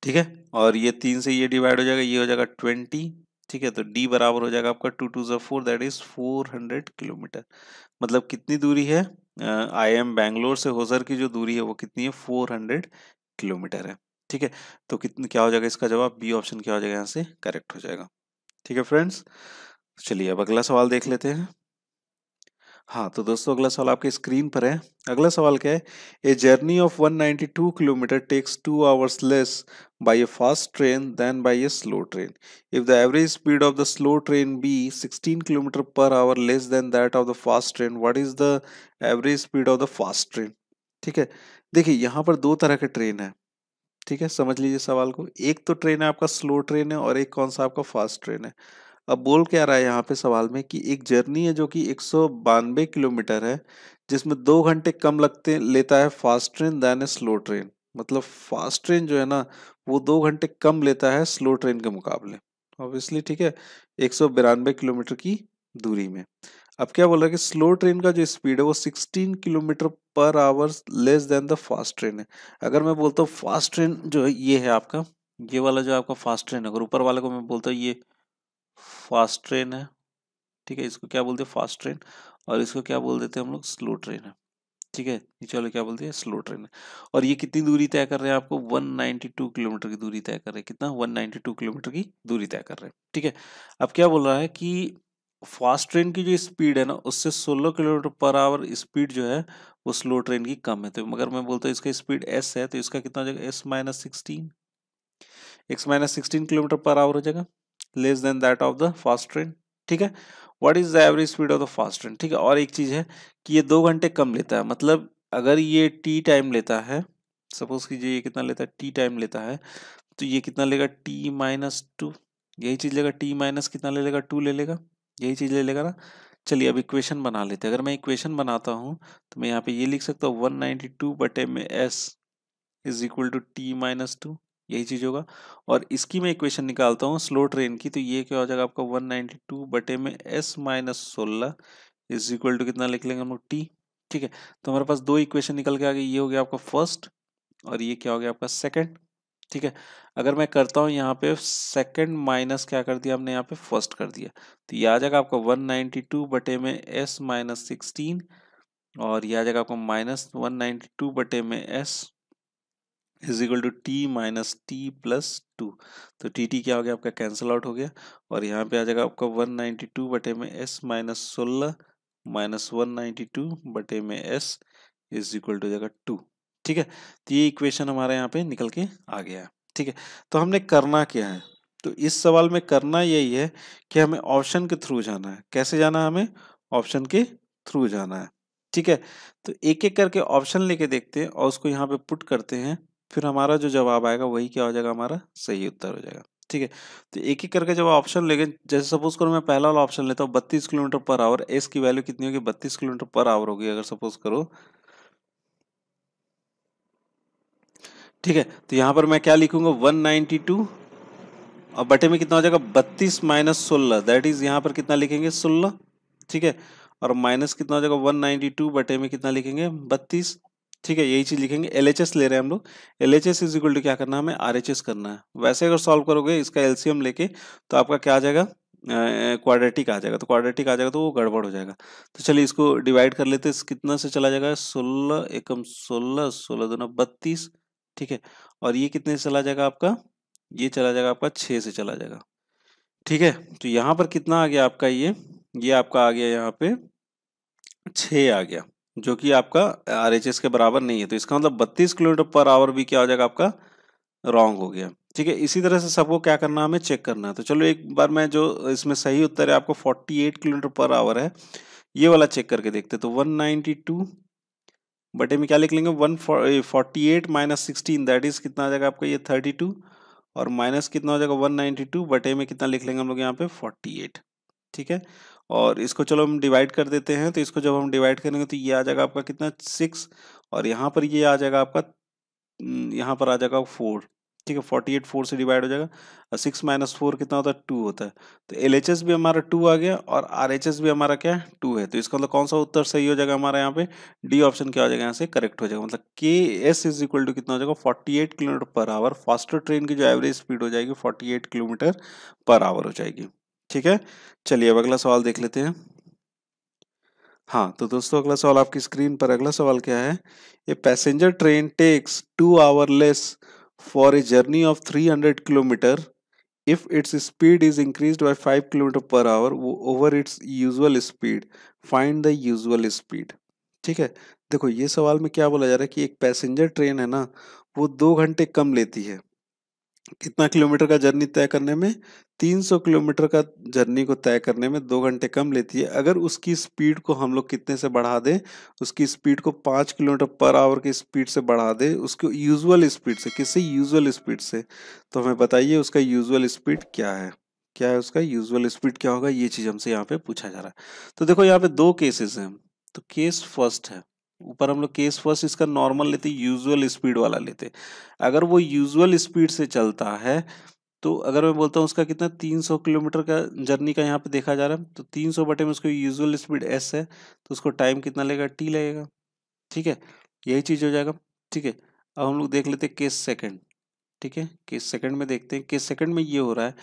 ठीक है और ये तीन से ये डिवाइड हो जाएगा ये हो जाएगा ट्वेंटी ठीक है तो डी बराबर हो जाएगा आपका टू टू जो four that is four hundred kilometre मतलब कितनी दूरी है आई एम बैंगलोर से होजर की जो दूरी है वो कितनी है फोर हंड्रेड किलोमीटर है ठीक है तो कितना क्या हो जाएगा इसका जवाब बी ऑप्शन क्या हो जाएगा यहाँ से करेक्ट हो जाएगा ठीक है फ्रेंड्स चलिए अब अगला सवाल देख लेते हैं हाँ तो दोस्तों अगला सवाल आपके स्क्रीन पर है अगला सवाल क्या है a journey of 192 kilometre takes two hours less by a fast train than by a slow train if the average speed of the slow train be 16 kilometre per hour less than that of the fast train what is the average speed of the fast train ठीक है देखिए यहाँ पर दो तरह के train है ठीक है समझ लीजिए सवाल को एक तो ट्रेन है आपका स्लो ट्रेन है और एक कौन सा आपका फास्ट ट्रेन है अब बोल क्या रहा है यहाँ पे सवाल में कि एक जर्नी है जो कि एक किलोमीटर है जिसमें दो घंटे कम लगते लेता है fast train than a slow train मतलब फास्ट ट्रेन जो है ना वो दो घंटे कम लेता है स्लो ट्रेन के मुकाबले ऑब्वियसली ठीक है एक किलोमीटर की दूरी में अब क्या बोल रहा है कि स्लो ट्रेन का जो स्पीड है वो 16 kilometre per hour less than the fast train है अगर मैं बोलता हूँ फास्ट ट्रेन जो है ये है आपका ये वाला जो आपका फास्ट ट्रेन है अगर ऊपर वाले को मैं बोलता हूँ ये फास्ट ट्रेन है ठीक है इसको क्या बोलते हैं फास्ट ट्रेन और इसको क्या बोल देते हैं हम लोग स्लो ट्रेन है ठीक है ये चलो क्या बोलते हैं स्लो ट्रेन है और ये कितनी दूरी तय कर रहे हैं आपको 192 किलोमीटर की दूरी तय कर रहे हैं कितना 192 किलोमीटर की दूरी तय कर रहे हैं ठीक है अब क्या बोल रहा है कि फास्ट ट्रेन की जो स्पीड है ना उससे 16 किलोमीटर पर आवर स्पीड जो है वो स्लो ट्रेन की कम है तो मगर मैं बोलता हूँ इसका स्पीड एस है तो इसका कितना हो जाएगा S minus sixteen X minus sixteen kilometre per hour हो जाएगा less than that of the fast train ठीक है what is the average speed of the fast train ठीक है और एक चीज है कि ये दो घंटे कम लेता है मतलब अगर ये टी टाइम लेता है सपोज कीजिए ये कितना लेता है टी टाइम लेता है तो ये कितना लेगा टी माइनस टू यही चीज लेगा टी माइनस कितना ले लेगा टू ले लेगा यही चीज ले लेगा ना चलिए अब इक्वेशन बना लेते हैं अगर मैं इक्वेशन बनाता हूँ तो मैं यहाँ पे ये लिख सकता हूँ वन नाइनटी टू बटे में S is equal to T minus two यही चीज़ होगा और इसकी मैं इक्वेशन निकालता हूँ स्लो ट्रेन की तो ये क्या हो जाएगा आपका 192 नाइन्टी टू बटे में एस माइनस सोलह इज इक्वल टू कितना लिख लेंगे हम लोग टी ठीक है तो हमारे पास दो इक्वेशन निकल के आ गई ये हो गया आपका फर्स्ट और ये क्या हो गया आपका सेकेंड ठीक है अगर मैं करता हूँ यहाँ पे सेकेंड माइनस क्या कर दिया हमने यहाँ पे फर्स्ट कर दिया तो ये आ जाएगा आपका वन नाइन्टी टू बटे में एस माइनस सिक्सटीन और यह आ जाएगा आपका माइनस वन नाइन्टी टू बटे में S is equal to T minus T plus two तो टी टी क्या हो गया आपका कैंसिल आउट हो गया और यहाँ पे आ जाएगा आपका वन नाइन्टी टू बटे में एस माइनस सोलह माइनस वन नाइन्टी टू बटे में एस इज इक्वल टू जाएगा टू ठीक है तो ये इक्वेशन हमारे यहाँ पे निकल के आ गया है ठीक है तो हमने करना क्या है तो इस सवाल में करना यही है कि हमें ऑप्शन के थ्रू जाना है कैसे जाना है हमें ऑप्शन के थ्रू जाना है ठीक है तो एक एक करके ऑप्शन लेके देखते हैं और उसको यहाँ पे पुट करते हैं फिर हमारा जो जवाब आएगा वही क्या हो जाएगा हमारा सही उत्तर हो जाएगा ठीक है तो एक एक करके जब ऑप्शन लेंगे जैसे सपोज करो मैं पहला वाला ऑप्शन लेता हूँ बत्तीस किलोमीटर पर आवर एस की वैल्यू कितनी होगी बत्तीस किलोमीटर पर आवर होगी अगर सपोज करो ठीक है तो यहाँ पर मैं क्या लिखूंगा 192 और बटे में कितना हो जाएगा 32 माइनस सोलह दैट इज यहाँ पर कितना लिखेंगे सोलह ठीक है और माइनस कितना हो जाएगा 192 बटे में कितना लिखेंगे बत्तीस ठीक है यही चीज लिखेंगे एल ले रहे हैं हम लोग L H is equal to क्या करना है हमें आर करना है वैसे अगर सॉल्व करोगे इसका एलसीएम लेके तो आपका क्या आ जाएगा क्वाड्रेटिक आ जाएगा तो क्वाड्रेटिक आ जाएगा तो वो गड़बड़ हो जाएगा तो चलिए इसको डिवाइड कर लेते हैं कितना से चला जाएगा सोलह एकम सोलह सोलह दोनों बत्तीस ठीक है और ये कितने से चला जाएगा आपका ये चला जाएगा आपका छः से चला जाएगा ठीक है तो यहाँ पर कितना आ गया आपका ये ये आपका आ गया यहाँ पे छः आ गया जो कि आपका आर के बराबर नहीं है तो इसका मतलब बत्तीस किलोमीटर पर आवर भी क्या हो जाएगा आपका रॉन्ग हो गया ठीक है इसी तरह से सबको क्या करना हमें चेक करना है तो चलो एक बार मैं जो इसमें सही उत्तर है आपको 48 किलोमीटर पर आवर है ये वाला चेक करके देखते तो 192 बटे में क्या लिख लेंगे one forty eight minus sixteen that is कितना आ जाएगा आपका ये थर्टी टू और माइनस कितना हो जाएगा वन नाइनटी टू बटे में कितना लिख लेंगे हम लोग यहाँ पे फोर्टी एट ठीक है और इसको चलो हम डिवाइड कर देते हैं तो इसको जब हम डिवाइड करेंगे तो ये आ जाएगा आपका कितना सिक्स और यहाँ पर ये आ जाएगा आपका हम्म, यहाँ पर आ जाएगा फोर ठीक है फोर्टी एट फोर से डिवाइड हो जाएगा और सिक्स माइनस फोर कितना होता है टू होता है तो एल एच एस भी हमारा टू आ गया और आर एच एस भी हमारा क्या है टू है तो इसका मतलब कौन सा उत्तर सही हो जाएगा हमारा यहाँ पे डी ऑप्शन क्या हो जाएगा यहाँ से करेक्ट हो जाएगा मतलब के एस इज इक्वल टू कितना हो जाएगा forty eight kilometre per hour faster train की जो एवरेज स्पीड हो जाएगी forty eight kilometre per hour हो जाएगी ठीक है चलिए अब अगला सवाल देख लेते हैं हाँ तो दोस्तों अगला सवाल आपकी स्क्रीन पर अगला सवाल क्या है a passenger train takes two hour less for a journey of 300 kilometre if its speed is increased by 5 km per hour over its usual speed find the usual speed ठीक है देखो ये सवाल में क्या बोला जा रहा है कि एक पैसेंजर ट्रेन है ना वो दो घंटे कम लेती है कितना किलोमीटर का जर्नी तय करने में 300 किलोमीटर का जर्नी को तय करने में दो घंटे कम लेती है अगर उसकी स्पीड को हम लोग कितने से बढ़ा दें उसकी स्पीड को पाँच किलोमीटर पर आवर की स्पीड से बढ़ा दें उसको यूजुअल स्पीड से किससे यूजुअल स्पीड से तो हमें बताइए उसका यूजुअल स्पीड क्या है क्या है उसका यूजुअल स्पीड क्या होगा ये चीज़ हमसे यहाँ पर पूछा जा रहा है तो देखो यहाँ पर दो केसेस हैं तो केस फर्स्ट है ऊपर हम लोग केस फर्स्ट इसका नॉर्मल लेते यूजुअल स्पीड वाला लेते अगर वो यूजुअल स्पीड से चलता है तो अगर मैं बोलता हूँ उसका कितना 300 किलोमीटर का जर्नी का यहाँ पे देखा जा रहा है तो 300 बटे में उसको यूजुअल स्पीड एस है तो उसको टाइम कितना लगेगा टी लगेगा ठीक है यही चीज़ हो जाएगा ठीक है अब हम लोग देख लेते हैं केस सेकंड ठीक है केस सेकंड में देखते हैं केस सेकंड में ये हो रहा है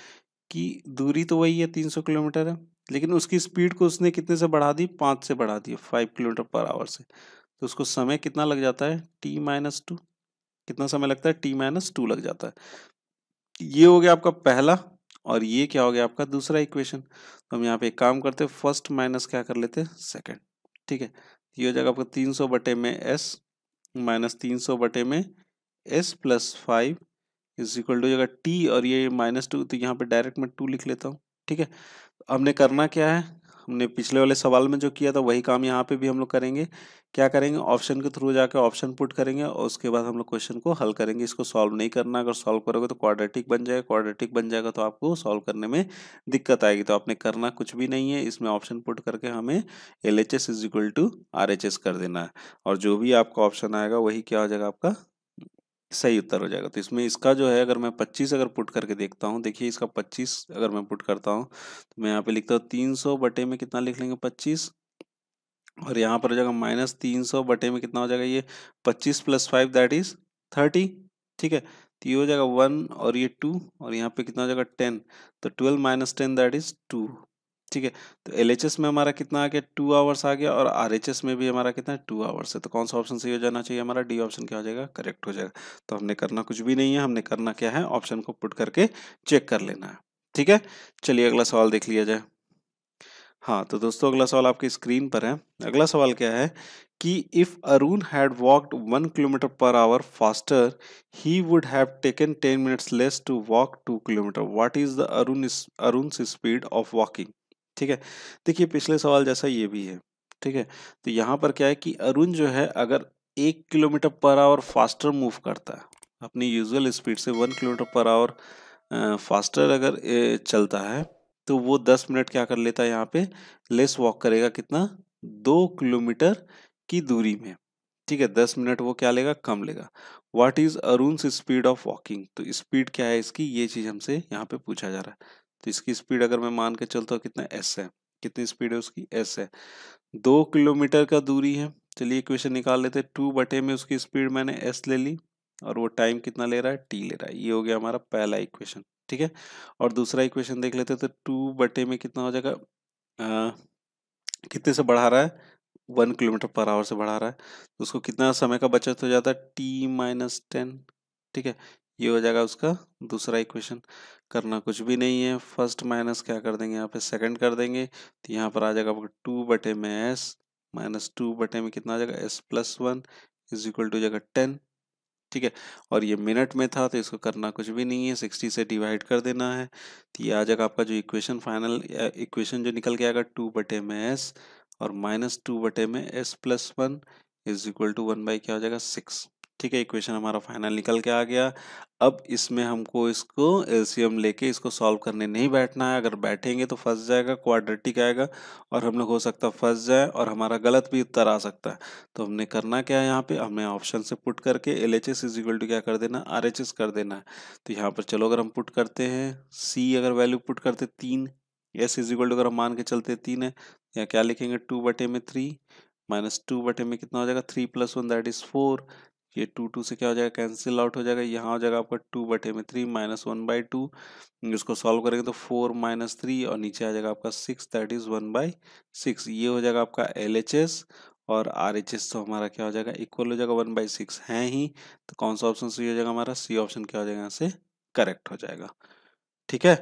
कि दूरी तो वही है तीन सौ किलोमीटर है लेकिन उसकी स्पीड को उसने कितने से बढ़ा दी पाँच से बढ़ा दी फाइव किलोमीटर पर आवर से तो उसको समय कितना लग जाता है टी माइनस टू कितना समय लगता है टी माइनस टू लग जाता है ये हो गया आपका पहला और ये क्या हो गया आपका दूसरा इक्वेशन तो हम यहाँ पे एक काम करते फर्स्ट माइनस क्या कर लेते हैं सेकेंड ठीक है ये हो जाएगा आपका तीन सौ बटे में एस माइनस तीन सौ बटे में S plus five is equal to हो जाएगा टी और ये माइनस टू तो यहाँ पे डायरेक्ट मैं टू लिख लेता हूँ ठीक है तो हमने करना क्या है हमने पिछले वाले सवाल में जो किया था वही काम यहाँ पे भी हम लोग करेंगे क्या करेंगे ऑप्शन के थ्रू जाकर ऑप्शन पुट करेंगे और उसके बाद हम लोग क्वेश्चन को हल करेंगे इसको सॉल्व नहीं करना अगर सॉल्व करोगे तो क्वाड्रेटिक बन जाएगा क्वाड्रेटिक बन जाएगा तो आपको सॉल्व करने में दिक्कत आएगी तो आपने करना कुछ भी नहीं है इसमें ऑप्शन पुट करके हमें L H S is equal to R H S कर देना है और जो भी आपका ऑप्शन आएगा वही क्या हो जाएगा आपका सही उत्तर हो जाएगा तो इसमें इसका जो है अगर मैं पच्चीस अगर पुट करके देखता हूँ देखिए इसका पच्चीस अगर मैं पुट करता हूँ तो मैं यहाँ पे लिखता हूँ तीन सौ बटे में कितना लिख लेंगे पच्चीस और यहाँ पर हो जाएगा माइनस तीन सौ बटे में कितना हो जाएगा ये पच्चीस plus five that is thirty ठीक है तो ये हो जाएगा वन और ये टू और यहाँ पे कितना हो जाएगा टेन तो twelve minus ten that is two ठीक है तो एल में हमारा कितना आ गया टू आवर्स आ गया और आर में भी हमारा कितना है टू आवर्स है तो कौन सा ऑप्शन सही हो जाना चाहिए हमारा डी ऑप्शन क्या हो जाएगा करेक्ट हो जाएगा तो हमने करना कुछ भी नहीं है हमने करना क्या है ऑप्शन को पुट करके चेक कर लेना है ठीक है चलिए अगला सवाल देख लिया जाए हाँ तो दोस्तों अगला सवाल आपकी स्क्रीन पर है अगला सवाल क्या है कि if Arun had walked one kilometre per hour faster he would have taken ten minutes less to walk two kilometre what is the Arun Arun speed of walking ठीक है देखिए पिछले सवाल जैसा ये भी है ठीक है तो यहाँ पर क्या है कि अरुण जो है अगर एक kilometre per hour faster move करता है अपनी यूजुअल स्पीड से one kilometre per hour faster अगर चलता है तो वो दस मिनट क्या कर लेता है यहाँ पे लेस वॉक करेगा कितना दो किलोमीटर की दूरी में ठीक है दस मिनट वो क्या लेगा कम लेगा what is Arun speed of walking तो स्पीड क्या है इसकी ये चीज़ हमसे यहाँ पे पूछा जा रहा है तो इसकी स्पीड अगर मैं मान के चलता हूँ कितना एस है कितनी स्पीड है उसकी एस है दो किलोमीटर का दूरी है चलिए इक्वेशन निकाल लेते हैं टू बटे में उसकी स्पीड मैंने एस ले ली और वो टाइम कितना ले रहा है टी ले रहा है ये हो गया हमारा पहला इक्वेशन ठीक है और दूसरा इक्वेशन देख लेते हैं तो टू बटे में कितना हो जाएगा कितने से बढ़ा रहा है वन किलोमीटर पर आवर से बढ़ा रहा है तो उसको कितना समय का बचत हो जाता है टी माइनस टेन ठीक है ये हो जाएगा उसका दूसरा इक्वेशन करना कुछ भी नहीं है फर्स्ट माइनस क्या कर देंगे यहाँ पे सेकंड कर देंगे तो यहाँ पर आ जाएगा आपका टू बटे में एस माइनस टू बटे में कितना आ जाएगा S plus one is equal to जाएगा टेन ठीक है और ये मिनट में था तो इसको करना कुछ भी नहीं है सिक्सटी से डिवाइड कर देना है तो ये आ जाएगा आपका जो इक्वेशन फाइनल इक्वेशन जो निकल के आएगा टू बटे में एस और माइनस टू बटे में S plus one is equal to one by क्या हो जाएगा सिक्स ठीक है इक्वेशन हमारा फाइनल निकल के आ गया अब इसमें हमको इसको एलसीएम लेके इसको सॉल्व करने नहीं बैठना है अगर बैठेंगे तो फंस जाएगा क्वाड्रेटिक आएगा और हम लोग हो सकता है फंस जाए और हमारा गलत भी उत्तर आ सकता है तो हमने करना क्या है यहाँ पे हमें ऑप्शन से पुट करके L H S is equal to क्या कर देना आर एच एस कर देना है तो यहाँ पर चलो अगर हम पुट करते हैं सी अगर वैल्यू पुट करते तीन एस इजिकल टू अगर हम मान के चलते तीन है यहाँ क्या लिखेंगे टू बटे में थ्री माइनस टू बटे में कितना हो जाएगा three plus one that is four ये टू टू से क्या हो जाएगा कैंसिल आउट हो जाएगा यहाँ हो जाएगा आपका टू बटे में three minus one by two इसको सॉल्व करेंगे तो फोर माइनस थ्री और नीचे आ जाएगा आपका six that is one by six ये हो जाएगा आपका एल एच एस और आर एच एस तो हमारा क्या हो जाएगा इक्वल हो जाएगा वन बाई सिक्स है ही तो कौन सा ऑप्शन सी हो जाएगा हमारा सी ऑप्शन क्या हो जाएगा यहाँ से करेक्ट हो जाएगा ठीक है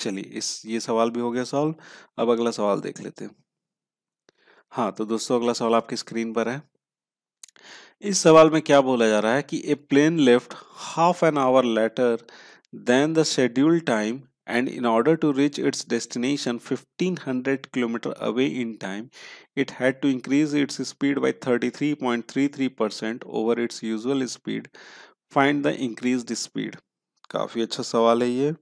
चलिए इस ये सवाल भी हो गया सॉल्व अब अगला सवाल देख लेते हैं हाँ तो दोस्तों अगला सवाल आपकी स्क्रीन पर है इस सवाल में क्या बोला जा रहा है कि a plane left half an hour later then the schedule time and in order to reach its destination 1500 kilometre away in time it had to increase its speed by 33.33% over its usual speed find the increase speed काफ़ी अच्छा सवाल है ये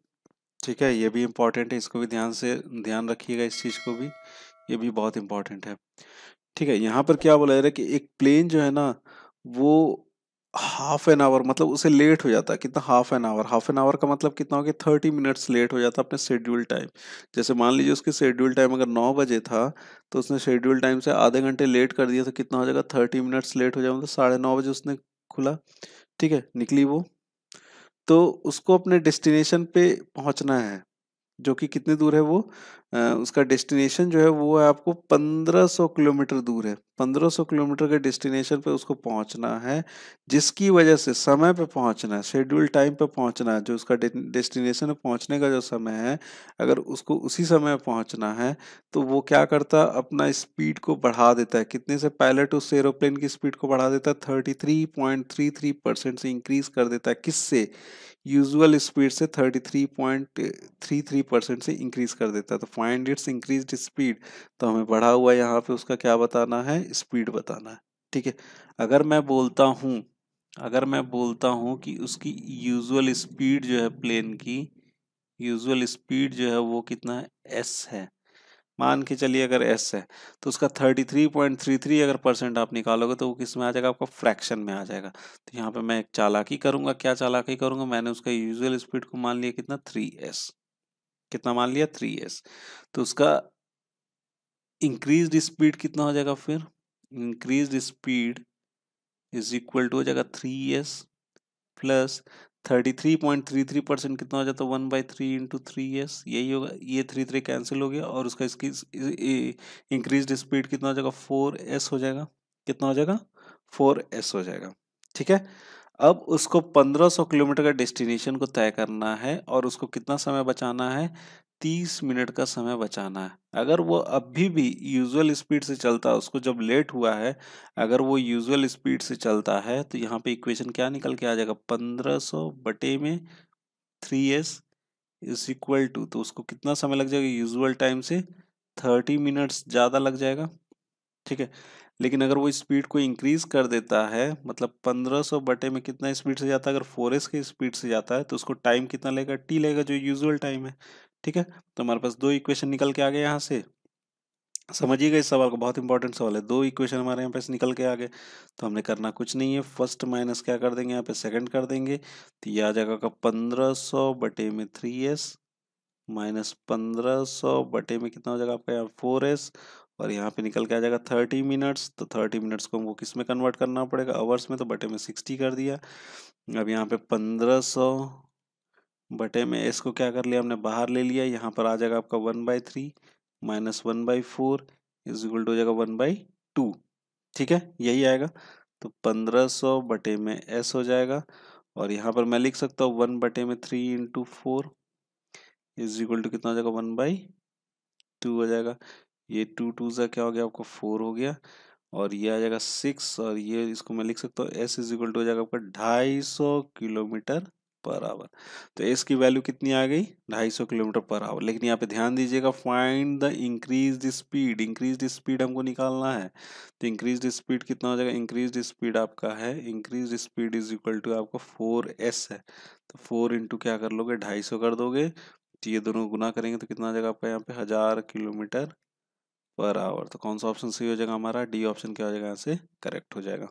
ठीक है ये भी important है इसको भी ध्यान से ध्यान रखिएगा इस चीज़ को भी ये भी बहुत इम्पॉर्टेंट है ठीक है यहाँ पर क्या बोला जा रहा है कि एक प्लेन जो है ना वो हाफ एन आवर मतलब उसे लेट हो जाता है कितना half an hour half an hour का मतलब कितना हो गया थर्टी मिनट्स लेट हो जाता अपने शेड्यूल टाइम जैसे मान लीजिए उसके शेड्यूल टाइम अगर नौ बजे था तो उसने शेड्यूल टाइम से आधे घंटे लेट कर दिया तो कितना हो जाएगा थर्टी मिनट्स लेट हो जाएगा मतलब साढ़े नौ बजे उसने खुला ठीक है निकली वो तो उसको अपने डेस्टिनेशन पे पहुंचना है जो कि कितने दूर है वो आ, उसका डेस्टिनेशन जो है वो है आपको 1500 किलोमीटर दूर है 1500 किलोमीटर के डेस्टिनेशन पे उसको पहुंचना है जिसकी वजह से समय पे पहुंचना है शेड्यूल टाइम पे पहुंचना है जो उसका डेस्टिनेशन पे पहुंचने का जो समय है अगर उसको उसी समय पहुंचना है तो वो क्या करता है अपना स्पीड को बढ़ा देता है कितने से पायलट तो उस एरोप्लेन की स्पीड को बढ़ा देता है थर्टी से इंक्रीज कर देता है किससे यूजुअल स्पीड से 33.33 परसेंट से इंक्रीज कर देता है तो फाइंड इट्स इंक्रीज स्पीड तो हमें बढ़ा हुआ यहाँ पे उसका क्या बताना है स्पीड बताना है ठीक है अगर मैं बोलता हूँ अगर मैं बोलता हूँ कि उसकी यूजुअल स्पीड जो है प्लेन की यूजुअल स्पीड जो है वो कितना है एस है मान के चलिए अगर एस है तो उसका 33.33 अगर परसेंट आप निकालोगे तो वो किस में आ जाएगा आपका फ्रैक्शन में आ जाएगा तो यहाँ पे मैं एक चालाकी करूँगा क्या चालाकी करूँगा मैंने उसका यूजुअल स्पीड को मान लिया कितना थ्री कितना मान लिया थ्री तो उसका इंक्रीज स्पीड कितना हो जाएगा फिर increase speed is equal to हो जाएगा three S plus thirty three point three three percent कितना हो जाता है one by three into three S यही होगा ये थ्री थ्री कैंसिल हो गया और उसका इसकी इंक्रीज स्पीड कितना हो जाएगा फोर एस हो जाएगा कितना हो जाएगा फोर एस हो जाएगा ठीक है अब उसको पंद्रह सौ किलोमीटर का डेस्टिनेशन को तय करना है और उसको कितना समय बचाना है तीस मिनट का समय बचाना है अगर वो अभी भी यूजुअल स्पीड से चलता है उसको जब लेट हुआ है अगर वो यूजुअल स्पीड से चलता है तो यहाँ पे इक्वेशन क्या निकल के आ जाएगा पंद्रह सौ बटे में three S is equal to तो उसको कितना समय लग जाएगा यूजुअल टाइम से थर्टी मिनट्स ज़्यादा लग जाएगा ठीक है लेकिन अगर वो स्पीड को इंक्रीज कर देता है मतलब पंद्रह सौ बटे में कितना स्पीड से जाता है अगर फोर एस के स्पीड से जाता है तो उसको टाइम कितना लेगा टी लेगा जो यूजुअल टाइम है ठीक है तो हमारे पास दो इक्वेशन निकल के आ गए यहाँ से समझिएगा इस सवाल को बहुत इंपॉर्टेंट सवाल है दो इक्वेशन हमारे यहाँ पे निकल के आ गए तो हमने करना कुछ नहीं है फर्स्ट माइनस क्या कर देंगे यहाँ पे सेकंड कर देंगे तो ये आ जाएगा का पंद्रह सौ बटे में थ्री एस माइनस पंद्रह सौ बटे में कितना हो जाएगा आपका यहाँ फोर एस और यहाँ पे निकल के आ जाएगा थर्टी मिनट्स तो थर्टी मिनट्स को हमको किस में कन्वर्ट करना पड़ेगा आवर्स में तो बटे में सिक्सटी कर दिया अब यहाँ पे पंद्रह सौ बटे में एस को क्या कर लिया हमने बाहर ले लिया यहाँ पर आ जाएगा आपका one by three minus one by four is equal to हो जाएगा वन बाई टू ठीक है यही आएगा तो पंद्रह सौ बटे में एस हो जाएगा और यहाँ पर मैं लिख सकता हूँ वन बटे में three into four is equal to कितना हो जाएगा वन बाई टू हो जाएगा ये टू टू सा क्या हो गया आपका फोर हो गया और ये आ जाएगा सिक्स और ये इसको मैं लिख सकता हूँ एस इज इक्वल टू हो जाएगा आपका ढाई सौ किलोमीटर पर आवर तो एस की वैल्यू कितनी आ गई 250 किलोमीटर पर आवर लेकिन यहाँ पे ध्यान दीजिएगा find the increase speed increase speed हमको निकालना है तो इंक्रीज स्पीड कितना हो जाएगा इंक्रीज स्पीड आपका है increase speed is equal to आपका फोर एस है तो फोर इंटू क्या कर लोगे ढाई सौ कर दोगे तो ये दोनों गुना करेंगे तो कितना आ जाएगा आपका यहाँ पे हज़ार किलोमीटर पर आवर तो कौन सा ऑप्शन सही हो जाएगा हमारा डी ऑप्शन क्या हो जाएगा यहाँ से करेक्ट हो जाएगा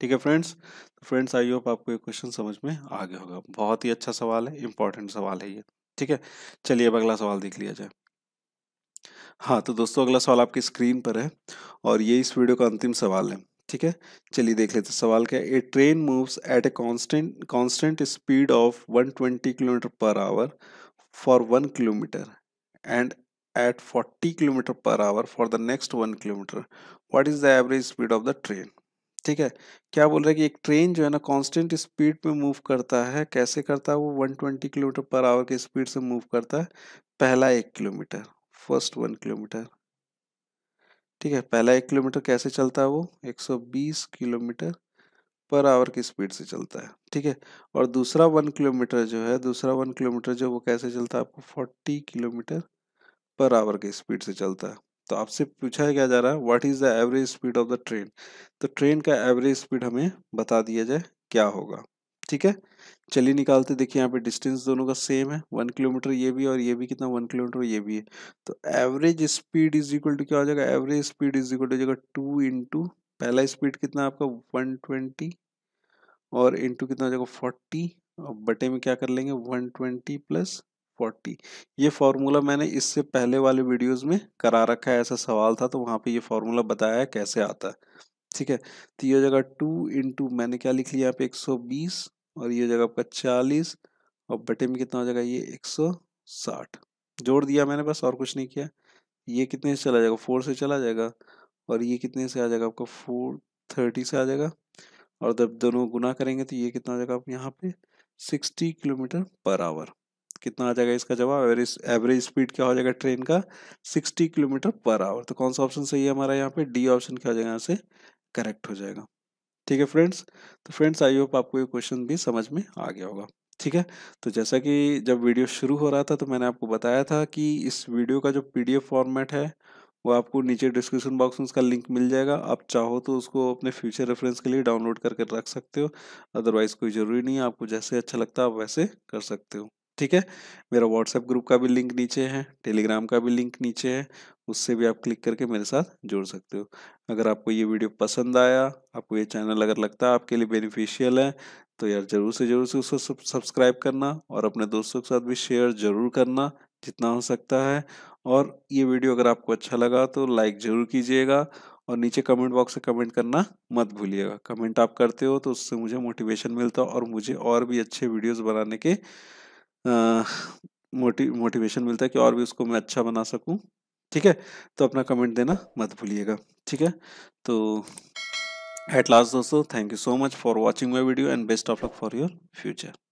ठीक है फ्रेंड्स तो फ्रेंड्स आई होप आपको ये क्वेश्चन समझ में आ गया होगा बहुत ही अच्छा सवाल है इंपॉर्टेंट सवाल है ये ठीक है चलिए अब अगला सवाल देख लिया जाए हाँ तो दोस्तों अगला सवाल आपकी स्क्रीन पर है और ये इस वीडियो का अंतिम सवाल है ठीक है चलिए देख लेते सवाल क्या है a train moves at a constant constant speed of 120 kilometre per hour for one kilometre and at 40 kilometre per hour for the next one kilometre what is the average speed of the train ठीक है क्या बोल रहा है कि एक train जो है ना कांस्टेंट स्पीड में मूव करता है कैसे करता है वो 120 किलोमीटर पर आवर की स्पीड से मूव करता है पहला एक किलोमीटर फर्स्ट वन किलोमीटर ठीक है पहला एक किलोमीटर कैसे चलता है वो 120 किलोमीटर पर आवर की स्पीड से चलता है ठीक है और दूसरा वन किलोमीटर जो है दूसरा वन किलोमीटर जो वो कैसे चलता है आपको फोर्टी किलोमीटर पर आवर की स्पीड से चलता है तो आपसे पूछा क्या जा रहा है what is the average speed of the train तो ट्रेन का एवरेज स्पीड हमें बता दिया जाए क्या होगा ठीक है चलिए निकालते देखिए यहाँ पे डिस्टेंस दोनों का सेम है वन किलोमीटर ये भी और ये भी कितना वन किलोमीटर ये भी है तो average speed is equal to क्या हो जाएगा average speed is equal to हो जाएगा टू इंटू पहला स्पीड कितना आपका वन ट्वेंटी और इंटू कितना हो जाएगा फोर्टी और बटे में क्या कर लेंगे वन ट्वेंटी प्लस फोर्टी ये फार्मूला मैंने इससे पहले वाले वीडियोस में करा रखा है ऐसा सवाल था तो वहाँ पे ये फार्मूला बताया है कैसे आता है ठीक है तो ये जगह टू इंटू मैंने क्या लिख लिया यहाँ पे एक सौ बीस और ये जगह आपका चालीस और बटे में कितना हो जाएगा ये एक सौ साठ जोड़ दिया मैंने बस और कुछ नहीं किया ये कितने से चला जाएगा फोर से चला जाएगा और ये कितने से आ जाएगा आपका फोर थर्टी से आ जाएगा और जब दोनों गुना करेंगे तो ये कितना हो जाएगा आप यहाँ पे सिक्सटी किलोमीटर पर आवर कितना आ जाएगा इसका जवाब एवरेज एवरेज स्पीड क्या हो जाएगा ट्रेन का सिक्सटी किलोमीटर पर आवर तो कौन सा ऑप्शन सही है हमारा यहाँ पे डी ऑप्शन क्या हो जाएगा यहाँ से करेक्ट हो जाएगा ठीक है फ्रेंड्स तो फ्रेंड्स आई होप आपको ये क्वेश्चन भी समझ में आ गया होगा ठीक है तो जैसा कि जब वीडियो शुरू हो रहा था तो मैंने आपको बताया था कि इस वीडियो का जो पी फॉर्मेट है वो आपको नीचे डिस्क्रिप्शन बॉक्स में उसका लिंक मिल जाएगा आप चाहो तो उसको अपने फ्यूचर रेफरेंस के लिए डाउनलोड करके रख सकते हो अदरवाइज़ कोई ज़रूरी नहीं है आपको जैसे अच्छा लगता है आप वैसे कर सकते हो ठीक है मेरा व्हाट्सएप ग्रुप का भी लिंक नीचे है टेलीग्राम का भी लिंक नीचे है उससे भी आप क्लिक करके मेरे साथ जुड़ सकते हो अगर आपको ये वीडियो पसंद आया आपको ये चैनल अगर लगता है आपके लिए बेनिफिशियल है तो यार ज़रूर से ज़रूर से उसको सब्सक्राइब करना और अपने दोस्तों के साथ भी शेयर ज़रूर करना जितना हो सकता है और ये वीडियो अगर आपको अच्छा लगा तो लाइक ज़रूर कीजिएगा और नीचे कमेंट बॉक्स से कमेंट करना मत भूलिएगा कमेंट आप करते हो तो उससे मुझे मोटिवेशन मिलता है और मुझे और भी अच्छे वीडियोस बनाने के मोटिव मोटिवेशन मिलता है कि और भी उसको मैं अच्छा बना सकूँ ठीक है तो अपना कमेंट देना मत भूलिएगा ठीक है तो एट लास्ट दोस्तों thank you so much for watching my video and best of luck for your future